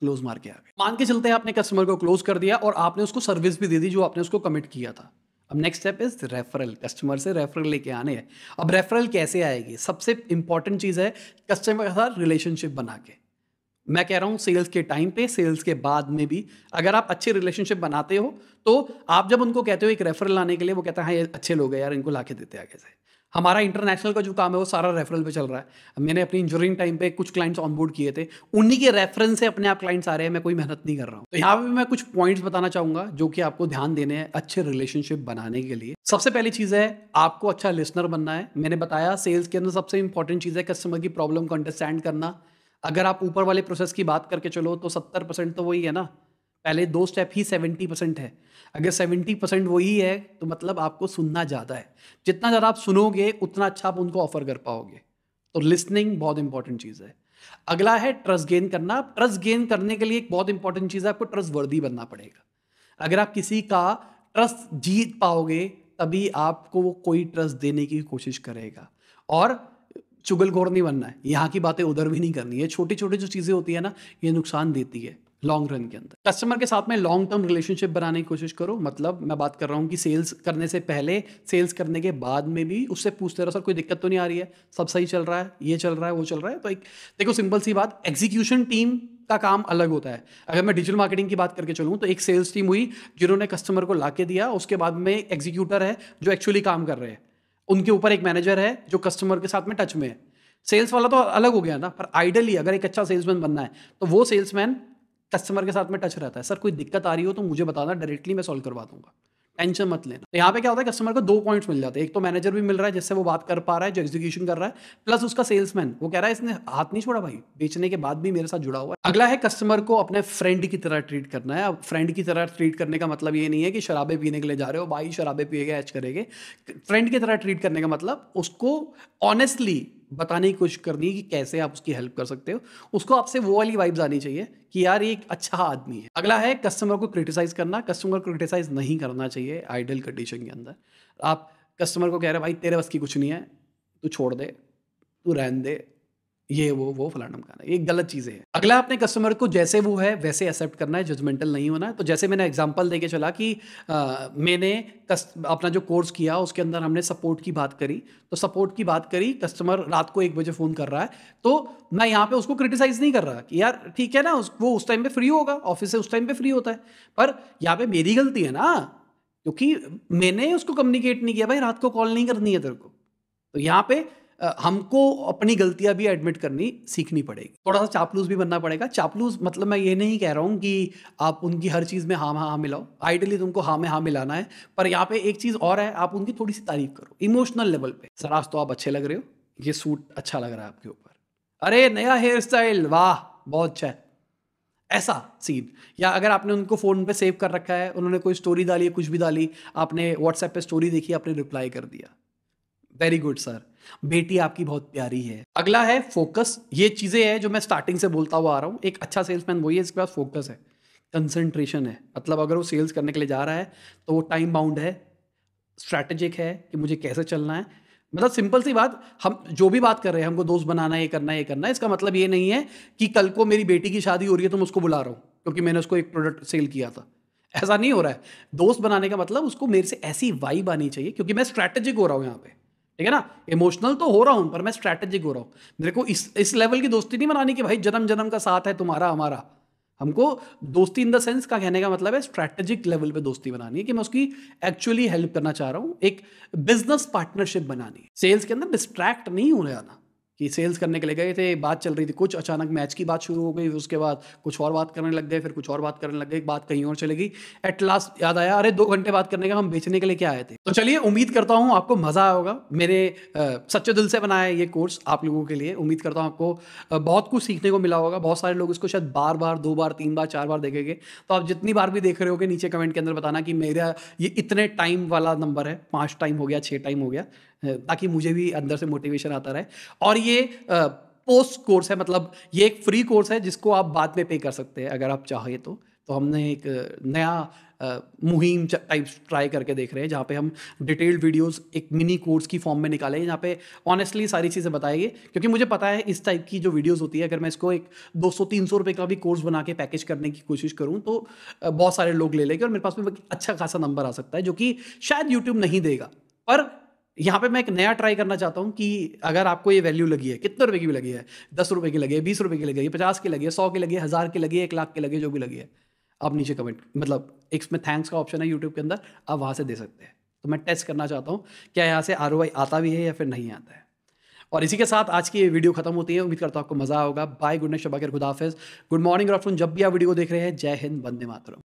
क्लोज मार के आ गए मान के चलते हैं आपने कस्टमर को क्लोज कर दिया और आपने उसको सर्विस भी दे दी जो आपने उसको कमिट किया था अब next step is referral customer से रेफरल लेके आने हैं अब रेफरल कैसे आएगी सबसे इंपॉर्टेंट चीज़ है कस्टमर के साथ रिलेशनशिप बना के मैं कह रहा हूँ सेल्स के टाइम पे सेल्स के बाद में भी अगर आप अच्छे रिलेशनशिप बनाते हो तो आप जब उनको कहते हो एक रेफरल लाने के लिए वो कहता है हाँ ये अच्छे लोग हैं यार इनको ला देते आगे से हमारा इंटरनेशनल का जो काम है वो सारा रेफरल पे चल रहा है मैंने अपनी इंजीनियरिंग टाइम पे कुछ क्लाइंट्स ऑनबोर्ड किए थे उन्हीं के रेफरेंस से अपने आप क्लाइंट्स आ रहे हैं मैं कोई मेहनत नहीं कर रहा हूँ तो यहाँ पे मैं कुछ पॉइंट्स बताना चाहूंगा जो कि आपको ध्यान देने हैं अच्छे रिलेशनशिप बनाने के लिए सबसे पहली चीज़ है आपको अच्छा लिसनर बनना है मैंने बताया सेल्स के अंदर सबसे इंपॉर्टेंट चीज़ है कस्टमर की प्रॉब्लम को अंडरस्टैंड करना अगर आप ऊपर वाले प्रोसेस की बात करके चलो तो सत्तर परसेंट तो वही है ना पहले दो स्टेप ही सेवेंटी परसेंट है अगर सेवेंटी परसेंट वही है तो मतलब आपको सुनना ज़्यादा है जितना ज़्यादा आप सुनोगे उतना अच्छा आप उनको ऑफर कर पाओगे तो लिसनिंग बहुत इंपॉर्टेंट चीज़ है अगला है ट्रस्ट गेन करना ट्रस्ट गेन करने के लिए एक बहुत इंपॉर्टेंट चीज़ है आपको ट्रस्ट वर्दी बनना पड़ेगा अगर आप किसी का ट्रस्ट जीत पाओगे तभी आपको वो कोई ट्रस्ट देने की कोशिश करेगा और चुगलखोर नहीं बनना है यहाँ की बातें उधर भी नहीं करनी है छोटी छोटी जो चीज़ें होती है ना ये नुकसान देती है लॉन्ग रन के अंदर कस्टमर के साथ में लॉन्ग टर्म रिलेशनशिप बनाने की कोशिश करो मतलब मैं बात कर रहा हूँ कि सेल्स करने से पहले सेल्स करने के बाद में भी उससे पूछते रहो सर कोई दिक्कत तो नहीं आ रही है सब सही चल रहा है ये चल रहा है वो चल रहा है तो एक देखो सिंपल सी बात एग्जीक्यूशन टीम का काम अलग होता है अगर मैं डिजिटल मार्केटिंग की बात करके चलूँ तो एक सेल्स टीम हुई जिन्होंने कस्टमर को ला के दिया उसके बाद में एग्जीक्यूटर है जो एक्चुअली काम कर रहे हैं उनके ऊपर एक मैनेजर है जो कस्टमर के साथ में टच में है सेल्स वाला तो अलग हो गया ना पर आइडली अगर एक अच्छा सेल्समैन बनना है तो वो सेल्समैन कस्टमर के साथ में टच रहता है सर कोई दिक्कत आ रही हो तो मुझे बताना डायरेक्टली मैं सॉल्व करवा दूंगा टेंशन मत लेना तो यहाँ पे क्या होता है कस्टमर को दो पॉइंट्स मिल जाते हैं एक तो मैनेजर भी मिल रहा है जिससे वो बात कर पा रहा है जो एग्जीक्यूशन कर रहा है प्लस उसका सेल्समैन वो कह रहा है इसने हाथ नहीं छोड़ा भाई बेचने के बाद भी मेरे साथ जुड़ा हुआ है अगला है कस्टमर को अपने फ्रेंड की तरह ट्रीट करना है अब फ्रेंड की तरह ट्रीट करने का मतलब ये नहीं है कि शराबे पीने के लिए जा रहे हो भाई शराबे पिएगा एच करेंगे फ्रेंड की तरह ट्रीट करने का मतलब उसको ऑनेस्टली बताने की कोशिश करनी है कि कैसे आप उसकी हेल्प कर सकते हो उसको आपसे वो वाली वाइब्स आनी चाहिए कि यार ये एक अच्छा आदमी है अगला है कस्टमर को क्रिटिसाइज करना कस्टमर को क्रिटिसाइज नहीं करना चाहिए आइडियल कंडीशन के अंदर आप कस्टमर को कह रहे भाई तेरे बस की कुछ नहीं है तू छोड़ दे तू रहन दे ये वो वो फलाना है ये गलत चीज़ें हैं अगला अपने कस्टमर को जैसे वो है वैसे एक्सेप्ट करना है जजमेंटल नहीं होना है तो जैसे मैंने एग्जांपल देके चला कि आ, मैंने अपना जो कोर्स किया उसके अंदर हमने सपोर्ट की बात करी तो सपोर्ट की बात करी कस्टमर रात को एक बजे फ़ोन कर रहा है तो मैं यहाँ पे उसको क्रिटिसाइज़ नहीं कर रहा कि यार ठीक है ना उस, वो उस टाइम पर फ्री होगा ऑफिस से उस टाइम पर फ्री होता है पर यहाँ पर मेरी गलती है ना क्योंकि मैंने उसको कम्युनिकेट नहीं किया भाई रात को कॉल नहीं करनी है तेरे को तो यहाँ पे हमको अपनी गलतियां भी एडमिट करनी सीखनी पड़ेगी थोड़ा सा चापलूस भी बनना पड़ेगा चापलूस मतलब मैं ये नहीं कह रहा हूँ कि आप उनकी हर चीज़ में हाँ हाँ हाँ मिलाओ आइडियली तुमको हाँ में हाँ मिलाना है पर यहाँ पे एक चीज़ और है आप उनकी थोड़ी सी तारीफ करो इमोशनल लेवल पे सर आज तो आप अच्छे लग रहे हो ये सूट अच्छा लग रहा है आपके ऊपर अरे नया हेयर स्टाइल वाह बहुत अच्छा है ऐसा सीन या अगर आपने उनको फ़ोन पे सेव कर रखा है उन्होंने कोई स्टोरी डाली कुछ भी डाली आपने व्हाट्सएप पे स्टोरी देखी आपने रिप्लाई कर दिया वेरी गुड सर बेटी आपकी बहुत प्यारी है अगला है फोकस ये चीज़ें है जो मैं स्टार्टिंग से बोलता हुआ आ रहा हूँ एक अच्छा सेल्समैन वही है जिसके पास फोकस है कंसंट्रेशन है मतलब अगर वो सेल्स करने के लिए जा रहा है तो वो टाइम बाउंड है स्ट्रैटेजिक है कि मुझे कैसे चलना है मतलब सिंपल सी बात हम जो भी बात कर रहे हैं हमको दोस्त बनाना है ये करना है ये करना है इसका मतलब ये नहीं है कि कल को मेरी बेटी की शादी हो रही है तो मैं उसको बुला रहा हूँ क्योंकि मैंने उसको एक प्रोडक्ट सेल किया था ऐसा नहीं हो रहा है दोस्त बनाने का मतलब उसको मेरे से ऐसी वाइब आनी चाहिए क्योंकि मैं स्ट्रैटेजिक हो रहा हूँ यहाँ पे ठीक है ना इमोशनल तो हो रहा हूं पर मैं स्ट्रैटेजिक हो रहा हूँ मेरे को इस इस लेवल की दोस्ती नहीं बनानी कि भाई जन्म जन्म का साथ है तुम्हारा हमारा हमको दोस्ती इन द सेंस का कहने का मतलब है स्ट्रैटेजिक लेवल पे दोस्ती बनानी है कि मैं उसकी एक्चुअली हेल्प करना चाह रहा हूँ एक बिजनेस पार्टनरशिप बनानी है सेल्स के अंदर डिस्ट्रैक्ट नहीं होने जाना कि सेल्स करने के लिए गए थे बात चल रही थी कुछ अचानक मैच की बात शुरू हो गई उसके बाद कुछ और बात करने लग गए फिर कुछ और बात करने लग गए बात कहीं और चलेगी एट लास्ट याद आया अरे दो घंटे बात करने का हम बेचने के लिए क्या आए थे तो चलिए उम्मीद करता हूँ आपको मज़ा आया होगा मेरे सच्चे दिल से बनाया ये कोर्स आप लोगों के लिए उम्मीद करता हूँ आपको बहुत कुछ सीखने को मिला होगा बहुत सारे लोग इसको शायद बार बार दो बार तीन बार चार बार देखेंगे तो आप जितनी बार भी देख रहे हो नीचे कमेंट के अंदर बताना कि मेरा ये इतने टाइम वाला नंबर है पाँच टाइम हो गया छः टाइम हो गया ताकि मुझे भी अंदर से मोटिवेशन आता रहे और ये पोस्ट कोर्स है मतलब ये एक फ्री कोर्स है जिसको आप बाद में पे कर सकते हैं अगर आप चाहें तो तो हमने एक नया मुहिम टाइप ट्राई करके देख रहे हैं जहाँ पे हम डिटेल्ड वीडियोस एक मिनी कोर्स की फॉर्म में निकाले हैं जहाँ पे ऑनेस्टली सारी चीज़ें बताएंगे क्योंकि मुझे पता है इस टाइप की जो वीडियोस होती है अगर मैं इसको एक 200-300 सौ रुपये का भी कोर्स बना के पैकेज करने की कोशिश करूँ तो बहुत सारे लोग ले लेंगे और मेरे पास में अच्छा खासा नंबर आ सकता है जो कि शायद यूट्यूब नहीं देगा पर यहाँ पे मैं एक नया ट्राई करना चाहता हूँ कि अगर आपको ये वैल्यू लगी है कितने रुपए की भी लगी है दस रुपए की लगी है बीस रुपए की लगी है पचास की लगी है सौ की लगी है हज़ार की लगी है एक लाख की लगी है जो भी लगी है आप नीचे कमेंट मतलब एक में थैंक्स का ऑप्शन है यूट्यूब के अंदर आप वहाँ से दे सकते हैं तो मैं टेस्ट करना चाहता हूँ क्या यहाँ से आर आता भी है या फिर नहीं आता है और इसी के साथ आज की ये वीडियो खत्म होती है उम्मीद करता हूँ आपको मजा होगा बाय गुड नाइट शबाकर खुदाफिज गुड मॉर्निंग और आफ्टरनून जब भी आप वीडियो देख रहे हैं जय हिंद बंदे मातरम